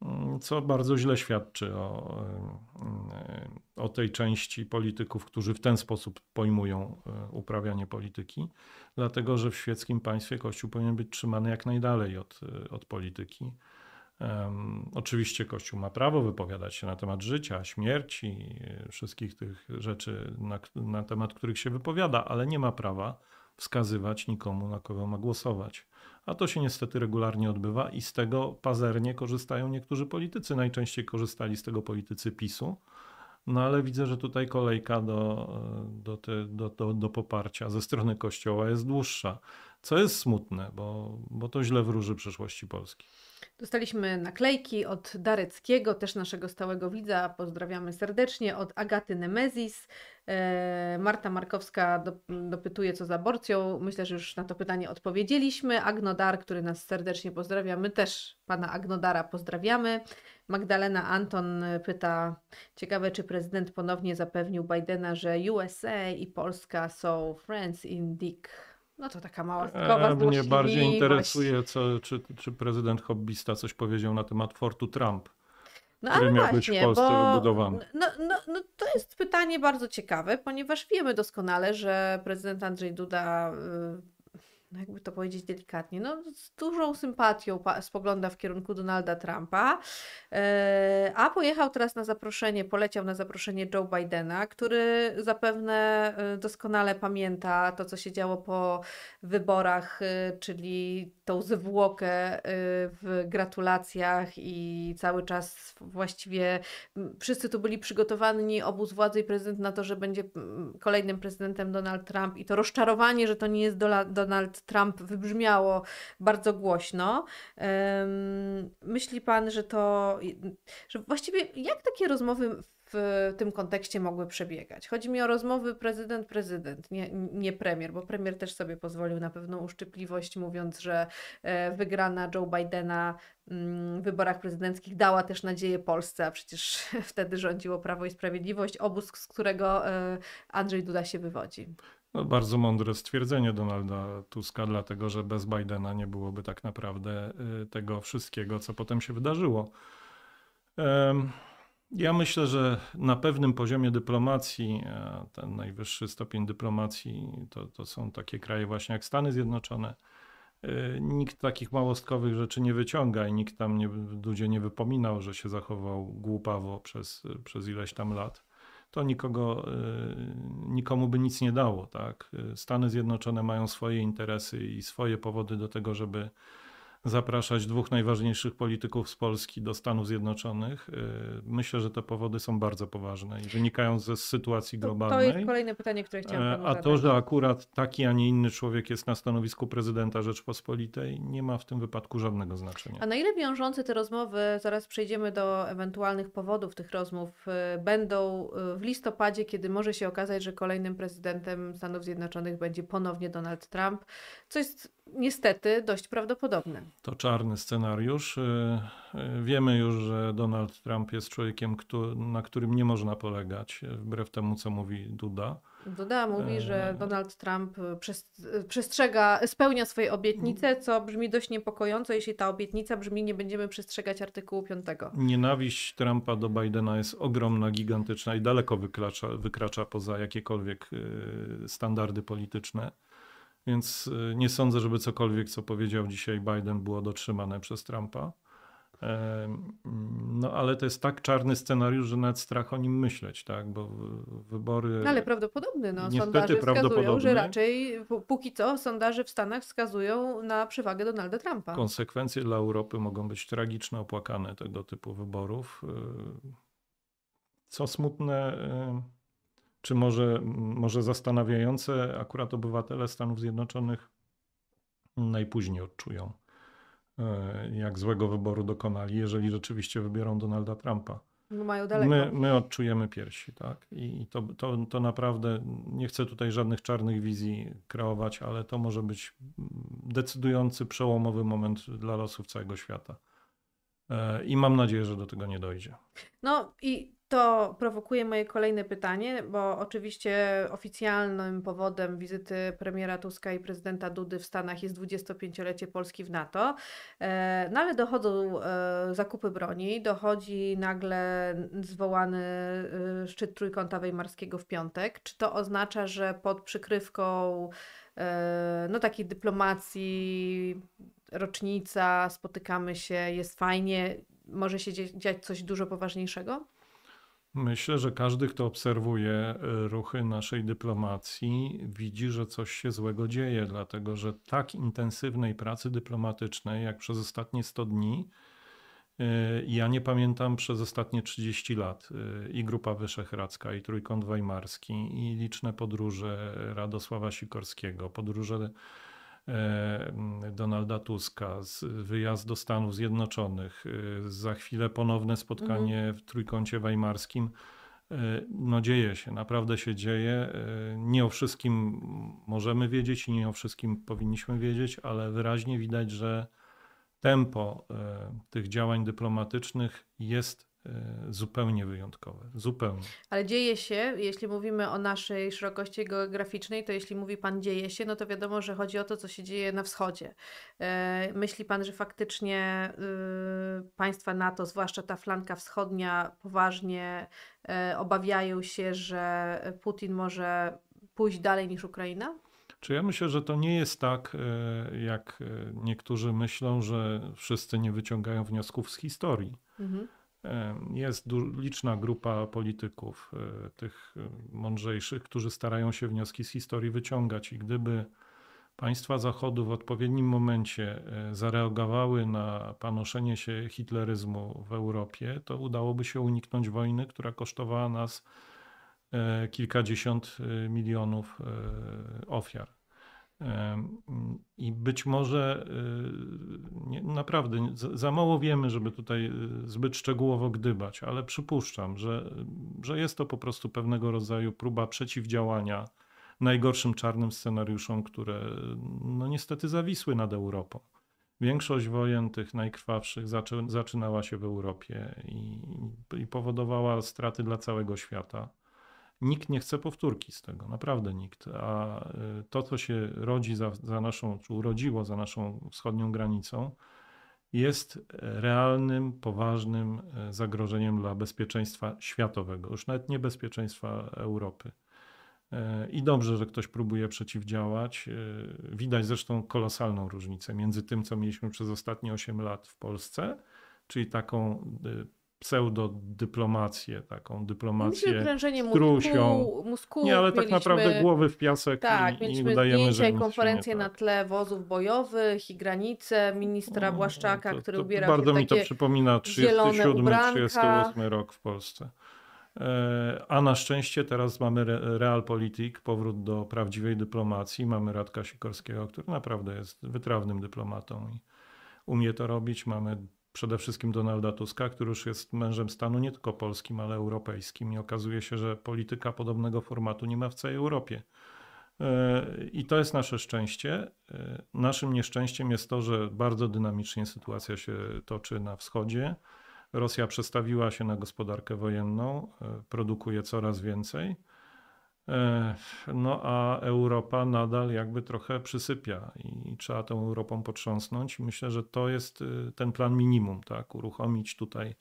Mm, co bardzo źle świadczy o, mm, o tej części polityków, którzy w ten sposób pojmują e, uprawianie polityki, dlatego że w świeckim państwie Kościół powinien być trzymany jak najdalej od, e, od polityki. Um, oczywiście Kościół ma prawo wypowiadać się na temat życia, śmierci, e, wszystkich tych rzeczy, na, na temat których się wypowiada, ale nie ma prawa wskazywać nikomu, na kogo ma głosować a to się niestety regularnie odbywa i z tego pazernie korzystają niektórzy politycy. Najczęściej korzystali z tego politycy PiSu. No ale widzę, że tutaj kolejka do, do, te, do, do, do poparcia ze strony Kościoła jest dłuższa, co jest smutne, bo, bo to źle wróży przyszłości Polski. Dostaliśmy naklejki od Dareckiego, też naszego stałego widza, pozdrawiamy serdecznie, od Agaty Nemezis. E, Marta Markowska dopytuje, co z aborcją. Myślę, że już na to pytanie odpowiedzieliśmy. Agnodar, który nas serdecznie pozdrawia, my też pana Agnodara pozdrawiamy. Magdalena Anton pyta, ciekawe, czy prezydent ponownie zapewnił Bidena, że USA i Polska są friends in dick. No to taka mała e, Mnie bardziej interesuje, co, czy, czy prezydent hobbista coś powiedział na temat Fortu Trump. No który miał właśnie, być w Polsce bo, No, no, no, to jest pytanie bardzo ciekawe, ponieważ wiemy doskonale, że prezydent Andrzej Duda y, no jakby to powiedzieć delikatnie, no z dużą sympatią spogląda w kierunku Donalda Trumpa, e, a pojechał teraz na zaproszenie, poleciał na zaproszenie Joe Bidena, który zapewne e, doskonale pamięta to, co się działo po wyborach, e, czyli tą zwłokę w gratulacjach i cały czas właściwie wszyscy tu byli przygotowani, obóz władzy i prezydent na to, że będzie kolejnym prezydentem Donald Trump i to rozczarowanie, że to nie jest Donald Trump wybrzmiało bardzo głośno. Myśli pan, że to, że właściwie jak takie rozmowy w tym kontekście mogły przebiegać. Chodzi mi o rozmowy prezydent-prezydent, nie, nie premier, bo premier też sobie pozwolił na pewną uszczypliwość, mówiąc, że e, wygrana Joe Bidena mm, w wyborach prezydenckich dała też nadzieję Polsce, a przecież (laughs) wtedy rządziło Prawo i Sprawiedliwość, obóz, z którego e, Andrzej Duda się wywodzi. No, bardzo mądre stwierdzenie Donalda Tuska, dlatego że bez Bidena nie byłoby tak naprawdę y, tego wszystkiego, co potem się wydarzyło. Ja myślę, że na pewnym poziomie dyplomacji, e, ten najwyższy stopień dyplomacji to, to są takie kraje właśnie jak Stany Zjednoczone. E, nikt takich małostkowych rzeczy nie wyciąga i nikt tam nie, ludzie nie wypominał, że się zachował głupawo przez, przez ileś tam lat to nikogo, y, nikomu by nic nie dało. Tak? Stany Zjednoczone mają swoje interesy i swoje powody do tego, żeby zapraszać dwóch najważniejszych polityków z Polski do Stanów Zjednoczonych. Y, myślę, że te powody są bardzo poważne i wynikają ze sytuacji to, globalnej. To jest kolejne pytanie, które chciałam e, panu zadać. A to, że akurat taki, a nie inny człowiek jest na stanowisku prezydenta Rzeczpospolitej, nie ma w tym wypadku żadnego znaczenia. A na ile wiążące te rozmowy, zaraz przejdziemy do ewentualnych powodów tych rozmów, y, będą y, w listopadzie, kiedy może się okazać, że kolejnym prezydentem Stanów Zjednoczonych będzie ponownie Donald Trump, co jest niestety dość prawdopodobne. To czarny scenariusz. Y, y, wiemy już, że Donald Trump jest człowiekiem, na którym nie można polegać, wbrew temu, co mówi Duda. Duda mówi, że e, Donald Trump y, przestrzega, spełnia swoje obietnice, mm. co brzmi dość niepokojąco, jeśli ta obietnica brzmi, nie będziemy przestrzegać artykułu 5. Nienawiść Trumpa do Bidena jest ogromna, gigantyczna i daleko wykracza, wykracza poza jakiekolwiek standardy polityczne. Więc y, nie sądzę, żeby cokolwiek, co powiedział dzisiaj Biden, było dotrzymane przez Trumpa. No ale to jest tak czarny scenariusz, że nawet strach o nim myśleć, tak? Bo wybory. No, ale prawdopodobny, no. Sondaże wskazują, że raczej póki co sondaże w Stanach wskazują na przewagę Donalda Trumpa. Konsekwencje dla Europy mogą być tragiczne, opłakane tego typu wyborów. Y, co smutne y, czy może, może zastanawiające akurat obywatele Stanów Zjednoczonych najpóźniej odczują, e, jak złego wyboru dokonali, jeżeli rzeczywiście wybiorą Donalda Trumpa. No, my, my odczujemy piersi, tak. I to, to, to naprawdę nie chcę tutaj żadnych czarnych wizji kreować, ale to może być decydujący, przełomowy moment dla losów całego świata. E, I mam nadzieję, że do tego nie dojdzie. No i to prowokuje moje kolejne pytanie, bo oczywiście oficjalnym powodem wizyty premiera Tuska i prezydenta Dudy w Stanach jest 25-lecie Polski w NATO, e, no ale dochodzą e, zakupy broni, dochodzi nagle zwołany e, szczyt Trójkąta Weimarskiego w piątek. Czy to oznacza, że pod przykrywką no takiej dyplomacji rocznica, spotykamy się, jest fajnie, może się dziać coś dużo poważniejszego? Myślę, że każdy, kto obserwuje y, ruchy naszej dyplomacji, widzi, że coś się złego dzieje, dlatego że tak intensywnej pracy dyplomatycznej jak przez ostatnie 100 dni, y, ja nie pamiętam przez ostatnie 30 lat y, i Grupa Wyszehradzka, i Trójkąt Weimarski, i liczne podróże Radosława Sikorskiego, podróże E, Donalda Tuska, wyjazd do Stanów Zjednoczonych, e, za chwilę ponowne spotkanie mhm. w trójkącie weimarskim. E, no dzieje się, naprawdę się dzieje. Nie o wszystkim możemy wiedzieć i nie o wszystkim powinniśmy wiedzieć, ale wyraźnie widać, że tempo tych działań dyplomatycznych jest E, zupełnie wyjątkowe. Zupełnie. Ale dzieje się, jeśli mówimy o naszej szerokości geograficznej, to jeśli mówi Pan dzieje się, no to wiadomo, że chodzi o to, co się dzieje na wschodzie. E, myśli Pan, że faktycznie e, państwa NATO, zwłaszcza ta flanka wschodnia, poważnie obawiają się, że Putin może pójść dalej niż Ukraina? Czy ja myślę, że to nie jest tak, jak niektórzy myślą, że wszyscy nie wyciągają wniosków z historii. Mhm jest liczna grupa polityków, e, tych e, mądrzejszych, którzy starają się wnioski z historii wyciągać i gdyby państwa Zachodu w odpowiednim momencie e, zareagowały na panoszenie się hitleryzmu w Europie, to udałoby się uniknąć wojny, która kosztowała nas kilkadziesiąt milionów ofiar. I być może y, nie, naprawdę za mało wiemy, żeby tutaj y, zbyt szczegółowo gdybać, ale przypuszczam, że, że jest to po prostu pewnego rodzaju próba przeciwdziałania najgorszym czarnym scenariuszom, które no niestety zawisły nad Europą. Większość wojen tych najkrwawszych zaczynała się w Europie i, i powodowała straty dla całego świata nikt nie chce powtórki z tego, naprawdę nikt. A y, to, co się rodzi za, za naszą, czy urodziło za naszą wschodnią granicą, jest realnym, poważnym y, zagrożeniem dla bezpieczeństwa światowego, już nawet nie bezpieczeństwa Europy. Y, I dobrze, że ktoś próbuje przeciwdziałać. Widać zresztą kolosalną różnicę między tym, co mieliśmy przez ostatnie 8 lat w Polsce, czyli taką pseudodyplomację, taką dyplomację trusią. Mózgu, nie, ale tak mieliśmy, tak naprawdę głowy w piasek tak, i, i udajemy, że nic konferencje tak. na tle wozów bojowych i granice ministra no, Błaszczaka, to, to, który ubiera to Bardzo mi to przypomina 37-38 rok w Polsce. E, a na szczęście teraz mamy realpolitik, powrót do prawdziwej dyplomacji. Mamy Radka Sikorskiego, który naprawdę jest wytrawnym dyplomatą i umie to robić. Mamy przede wszystkim Donalda Tuska, który już jest mężem stanu nie tylko polskim, ale europejskim i okazuje się, że polityka podobnego formatu nie ma w całej Europie. E, I to jest nasze szczęście. E, naszym nieszczęściem jest to, że bardzo dynamicznie sytuacja się toczy na wschodzie. Rosja przestawiła się na gospodarkę wojenną, e, produkuje coraz więcej. E, no a Europa nadal jakby trochę przysypia i trzeba tą Europą potrząsnąć. Myślę, że to jest y, ten plan minimum, tak? Uruchomić tutaj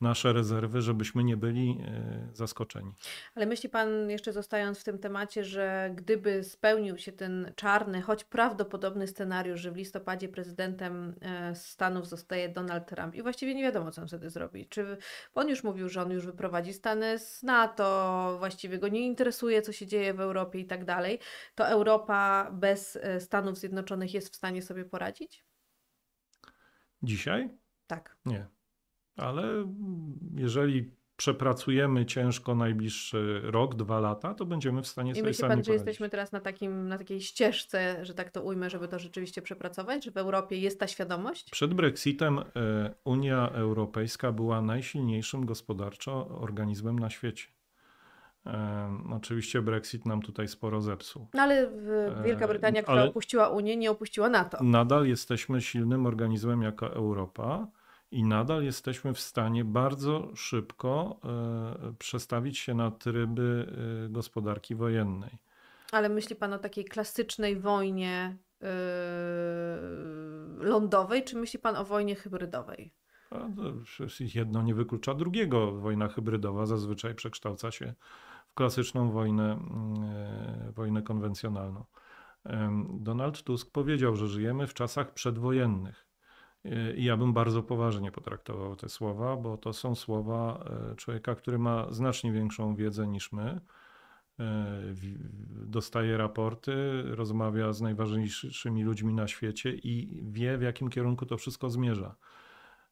nasze rezerwy, żebyśmy nie byli e, zaskoczeni. Ale myśli Pan, jeszcze zostając w tym temacie, że gdyby spełnił się ten czarny, choć prawdopodobny scenariusz, że w listopadzie prezydentem e, Stanów zostaje Donald Trump i właściwie nie wiadomo, co on wtedy zrobi. Czy on już mówił, że on już wyprowadzi Stany z NATO, właściwie go nie interesuje, co się dzieje w Europie i tak dalej, to Europa bez e, Stanów Zjednoczonych jest w stanie sobie poradzić? Dzisiaj? Tak. Nie ale jeżeli przepracujemy ciężko najbliższy rok, dwa lata, to będziemy w stanie I sobie myśli sami pan, że jesteśmy teraz na, takim, na takiej ścieżce, że tak to ujmę, żeby to rzeczywiście przepracować? Że w Europie jest ta świadomość? Przed Brexitem e, Unia Europejska była najsilniejszym gospodarczo organizmem na świecie. E, oczywiście Brexit nam tutaj sporo zepsuł. No ale e, Wielka Brytania, która opuściła Unię, nie opuściła NATO. Nadal jesteśmy silnym organizmem jako Europa i nadal jesteśmy w stanie bardzo szybko e, przestawić się na tryby e, gospodarki wojennej. Ale myśli Pan o takiej klasycznej wojnie e, lądowej, czy myśli Pan o wojnie hybrydowej? Jedno nie wyklucza drugiego. Wojna hybrydowa zazwyczaj przekształca się w klasyczną wojnę, mm, wojnę konwencjonalną. Donald Tusk powiedział, że żyjemy w czasach przedwojennych. I ja bym bardzo poważnie potraktował te słowa, bo to są słowa e, człowieka, który ma znacznie większą wiedzę niż my. E, dostaje raporty, rozmawia z najważniejszymi ludźmi na świecie i wie, w jakim kierunku to wszystko zmierza.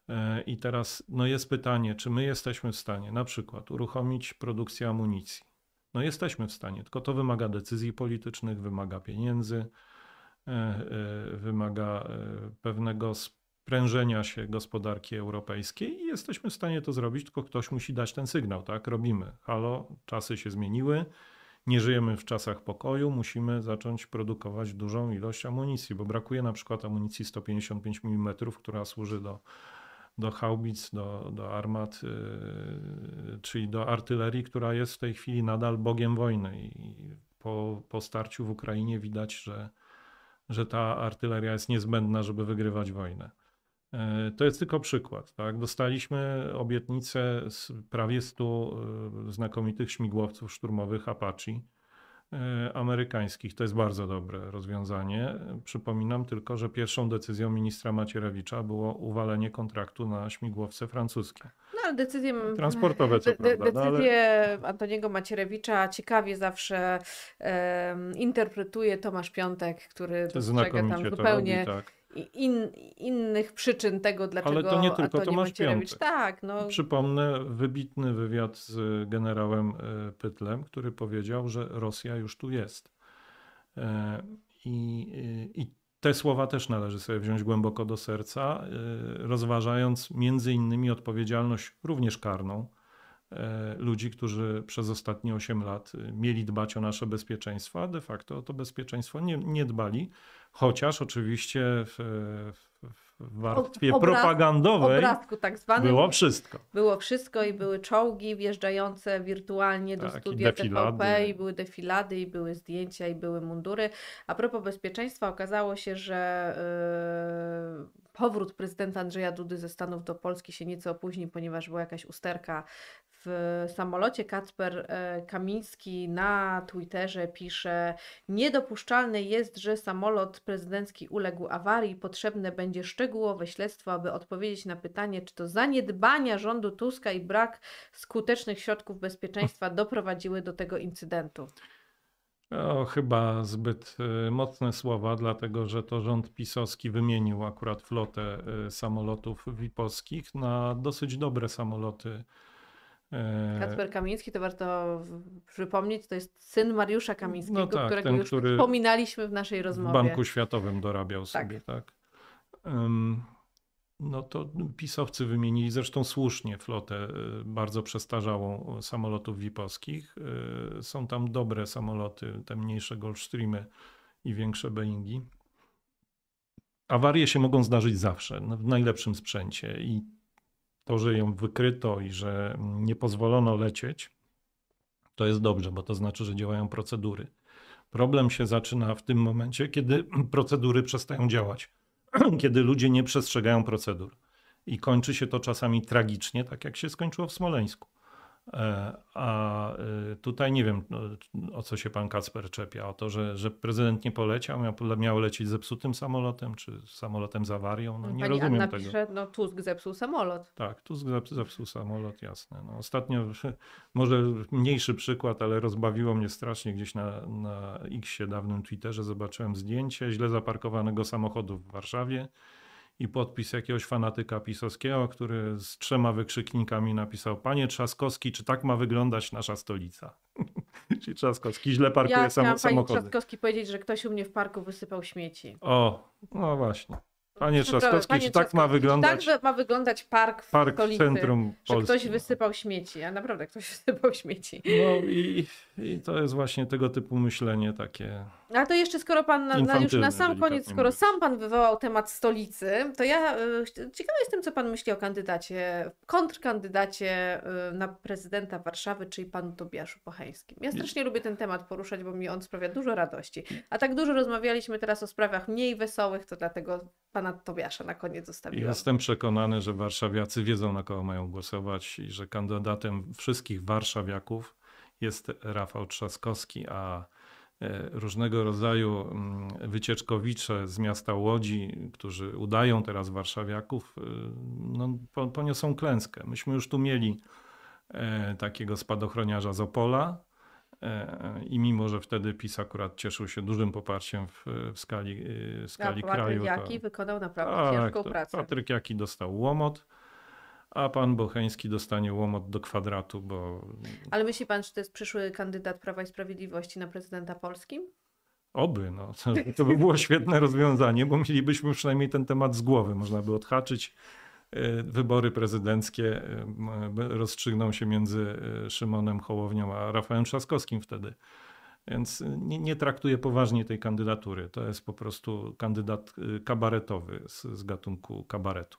E, I teraz no jest pytanie, czy my jesteśmy w stanie na przykład uruchomić produkcję amunicji. No jesteśmy w stanie, tylko to wymaga decyzji politycznych, wymaga pieniędzy, wymaga pewnego prężenia się gospodarki europejskiej i jesteśmy w stanie to zrobić, tylko ktoś musi dać ten sygnał, tak? Robimy. Halo, czasy się zmieniły, nie żyjemy w czasach pokoju, musimy zacząć produkować dużą ilość amunicji, bo brakuje na przykład amunicji 155 mm, która służy do, do haubic, do, do armat, yy, czyli do artylerii, która jest w tej chwili nadal bogiem wojny. I po, po starciu w Ukrainie widać, że, że ta artyleria jest niezbędna, żeby wygrywać wojnę. E, to jest tylko przykład. Tak? Dostaliśmy obietnicę z prawie 100 e, znakomitych śmigłowców szturmowych Apache e, amerykańskich. To jest bardzo dobre rozwiązanie. Przypominam tylko, że pierwszą decyzją ministra Macierewicza było uwalenie kontraktu na śmigłowce francuskie. No ale decyzje transportowe, co de, de, Decyzje no, ale... Antoniego Macierewicza ciekawie zawsze interpretuje Tomasz Piątek, który dostrzega tam zupełnie robi, tak in, innych przyczyn tego, dlaczego Ale to nie tylko to Tomasz Macierewicz. Piątek. Tak, no. Przypomnę wybitny wywiad z generałem e, Pytlem, który powiedział, że Rosja już tu jest. E, I, e, i te słowa też należy sobie wziąć głęboko do serca, rozważając między innymi odpowiedzialność również karną E, ludzi, którzy przez ostatnie 8 lat y, mieli dbać o nasze bezpieczeństwo, a de facto o to bezpieczeństwo nie, nie dbali, chociaż oczywiście w, e, w warstwie propagandowej obrazku tak zwanym, było wszystko. Było wszystko i były czołgi wjeżdżające wirtualnie do tak, studia i TVP i były defilady i były zdjęcia i były mundury. A propos bezpieczeństwa okazało się, że yy, powrót prezydenta Andrzeja Dudy ze Stanów do Polski się nieco opóźnił, ponieważ była jakaś usterka w samolocie Kacper e, Kamiński na Twitterze pisze: Niedopuszczalne jest, że samolot prezydencki uległ awarii. Potrzebne będzie szczegółowe śledztwo, aby odpowiedzieć na pytanie, czy to zaniedbania rządu Tuska i brak skutecznych środków bezpieczeństwa doprowadziły do tego incydentu. O, no, chyba zbyt e, mocne słowa, dlatego że to rząd pisowski wymienił akurat flotę e, samolotów wipolskich na dosyć dobre samoloty E, Kacper Kamiński, to warto przypomnieć, to jest syn Mariusza no Kamińskiego, no tak, którego ten, już który wspominaliśmy w naszej rozmowie. W Banku Światowym dorabiał tak. sobie, tak. Um, no to pisowcy wymienili zresztą słusznie flotę e, bardzo przestarzałą e, samolotów wipowskich. Są tam dobre samoloty, te mniejsze Goldstreamy i większe Boeingi. Awarie się mogą zdarzyć zawsze, no, w najlepszym sprzęcie i to, że ją wykryto i że mm, nie pozwolono lecieć, to jest dobrze, bo to znaczy, że działają procedury. Problem się zaczyna w tym momencie, kiedy (clears throat) procedury przestają działać, (clears throat) kiedy ludzie nie przestrzegają procedur. I kończy się to czasami tragicznie, tak jak się skończyło w Smoleńsku. E, a y, tutaj nie wiem, no, o co się pan Kacper czepia. O to, że, że prezydent nie poleciał, miał, miał lecieć zepsutym samolotem, czy samolotem z awarią. No, no, nie Pani rozumiem Anna tego. Pisze, no Tusk zepsuł samolot. Tak, Tusk zepsuł samolot, jasne. No, ostatnio, (laughs) może mniejszy przykład, ale rozbawiło mnie strasznie gdzieś na, na X-ie dawnym Twitterze. Zobaczyłem zdjęcie źle zaparkowanego samochodu w Warszawie i podpis jakiegoś fanatyka pisowskiego, który z trzema wykrzyknikami napisał: Panie Trzaskowski, czy tak ma wyglądać nasza stolica? (laughs) Czyli Trzaskowski źle parkuje ja sam panie Trzaskowski powiedzieć, że ktoś u mnie w parku wysypał śmieci. O, no właśnie. Panie no Trzaskowski, Panie czy tak ma wyglądać? Czy tak ma wyglądać park w park stolicy, centrum Polski. ktoś wysypał śmieci, a naprawdę ktoś (laughs) wysypał śmieci. No i, i to jest właśnie tego typu myślenie takie a to jeszcze skoro pan na, na już na sam koniec, skoro sam pan wywołał temat stolicy, to ja e, ciekawa jestem, co pan myśli o kandydacie, kontrkandydacie e, na prezydenta Warszawy, czyli panu Tobiaszu Pochańskim. Ja strasznie lubię ten temat poruszać, bo mi on sprawia dużo radości. A tak dużo rozmawialiśmy teraz o sprawach mniej wesołych, to dlatego pana Tobiasza na koniec zostawiłem. Jestem przekonany, że warszawiacy wiedzą, na kogo mają głosować i że kandydatem wszystkich warszawiaków jest Rafał Trzaskowski, a E, różnego rodzaju mm, wycieczkowicze z miasta Łodzi, którzy udają teraz warszawiaków, e, no, poniosą klęskę. Myśmy już tu mieli e, takiego spadochroniarza z Opola i mimo, że wtedy PiS akurat cieszył się dużym poparciem w, w skali, w skali kraju. Patryk Jaki to, wykonał naprawdę tak, ciężką to, pracę. Patryk Jaki dostał łomot a pan Bocheński dostanie łomot do kwadratu, bo... Ale myśli pan, że to jest przyszły kandydat Prawa i Sprawiedliwości na prezydenta Polski? Oby, no. To by było świetne rozwiązanie, bo mielibyśmy przynajmniej ten temat z głowy. Można by odhaczyć. Y, wybory prezydenckie y, y, rozstrzygną się między Szymonem Hołownią a Rafałem Trzaskowskim wtedy. Więc nie, nie traktuję poważnie tej kandydatury. To jest po prostu kandydat kabaretowy z, z gatunku kabaretu.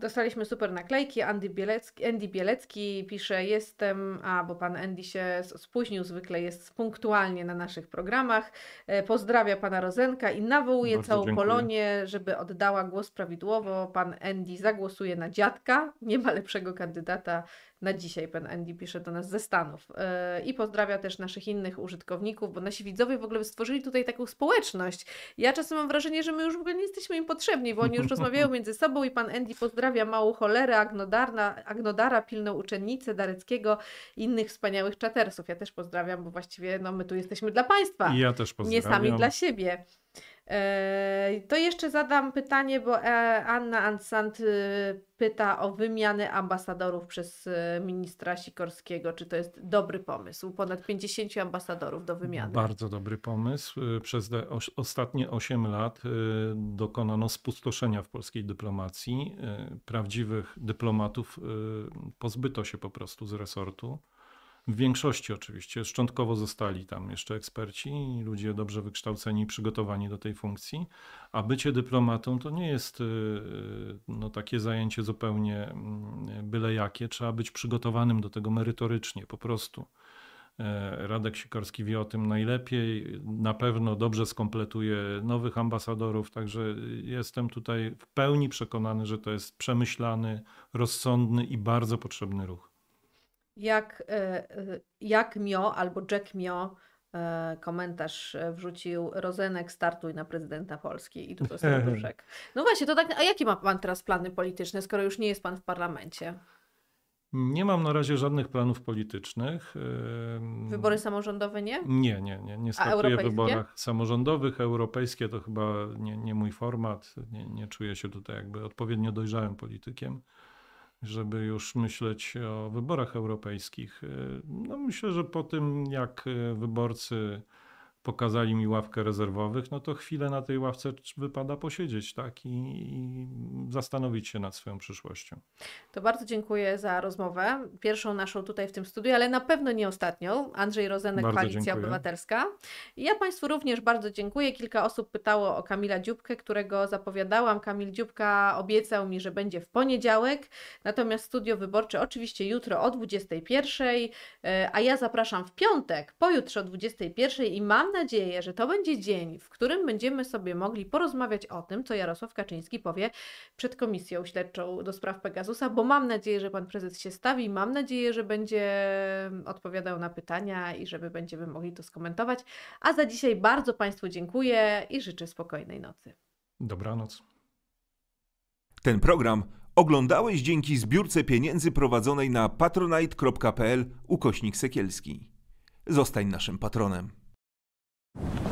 Dostaliśmy super naklejki. Andy Bielecki, Andy Bielecki pisze: Jestem, a bo pan Andy się spóźnił, zwykle jest punktualnie na naszych programach. E, pozdrawia pana Rozenka i nawołuje Bardzo całą dziękuję. Polonię, żeby oddała głos prawidłowo. Pan Andy zagłosuje na dziadka. Nie ma lepszego kandydata na dzisiaj pan Andy pisze do nas ze Stanów. Yy, I pozdrawia też naszych innych użytkowników, bo nasi widzowie w ogóle stworzyli tutaj taką społeczność. Ja czasem mam wrażenie, że my już w ogóle nie jesteśmy im potrzebni, bo oni już (laughs) rozmawiają między sobą i pan Andy pozdrawia małą cholerę, Agnodarna, Agnodara, pilną uczennicę Dareckiego i innych wspaniałych czatersów. Ja też pozdrawiam, bo właściwie no, my tu jesteśmy dla Państwa. I ja też pozdrawiam. Nie sami dla siebie. Eee, to jeszcze zadam pytanie, bo e, Anna Ansant y, pyta o wymianę ambasadorów przez y, ministra Sikorskiego. Czy to jest dobry pomysł? Ponad 50 ambasadorów do wymiany. Bardzo dobry pomysł. Przez ostatnie 8 lat y, dokonano spustoszenia w polskiej dyplomacji. Prawdziwych dyplomatów pozbyto się po prostu z resortu. W większości oczywiście, szczątkowo zostali tam jeszcze eksperci, ludzie dobrze wykształceni, przygotowani do tej funkcji, a bycie dyplomatą to nie jest y, y, no, takie zajęcie zupełnie mm, byle jakie, trzeba być przygotowanym do tego merytorycznie po prostu. E, Radek Sikorski wie o tym najlepiej, na pewno dobrze skompletuje nowych ambasadorów, także y, jestem tutaj w pełni przekonany, że to jest przemyślany, rozsądny i bardzo potrzebny ruch jak, e, e, jak Mio albo Jack Mio e, komentarz wrzucił Rozenek startuj na prezydenta Polski i tu to serduszek. (laughs) No właśnie, to tak, a jakie ma pan teraz plany polityczne, skoro już nie jest pan w parlamencie? Nie mam na razie żadnych planów politycznych. Wybory samorządowe nie? Nie, nie, nie. Nie startuję w wyborach samorządowych. Europejskie to chyba nie, nie mój format. Nie, nie czuję się tutaj jakby odpowiednio dojrzałym politykiem żeby już myśleć o wyborach europejskich. No myślę, że po tym jak wyborcy pokazali mi ławkę rezerwowych, no to chwilę na tej ławce wypada posiedzieć, tak? I, I, zastanowić się nad swoją przyszłością. To bardzo dziękuję za rozmowę. Pierwszą naszą tutaj w tym studiu, ale na pewno nie ostatnią. Andrzej Rozenek, bardzo Koalicja dziękuję. Obywatelska. I ja Państwu również bardzo dziękuję. Kilka osób pytało o Kamila Dziubkę, którego zapowiadałam. Kamil Dziubka obiecał mi, że będzie w poniedziałek, natomiast studio wyborcze oczywiście jutro o 21, e, a ja zapraszam w piątek, pojutrze o 21 i mam Mam nadzieję, że to będzie dzień, w którym będziemy sobie mogli porozmawiać o tym, co Jarosław Kaczyński powie przed komisją śledczą do spraw Pegasusa, bo mam nadzieję, że pan prezes się stawi, mam nadzieję, że będzie mm, odpowiadał na pytania i żeby będziemy mogli to skomentować. A za dzisiaj bardzo Państwu dziękuję i życzę spokojnej nocy. Dobranoc. Ten program oglądałeś dzięki zbiórce pieniędzy prowadzonej na patronite.pl ukośnik sekielski. Zostań naszym patronem. you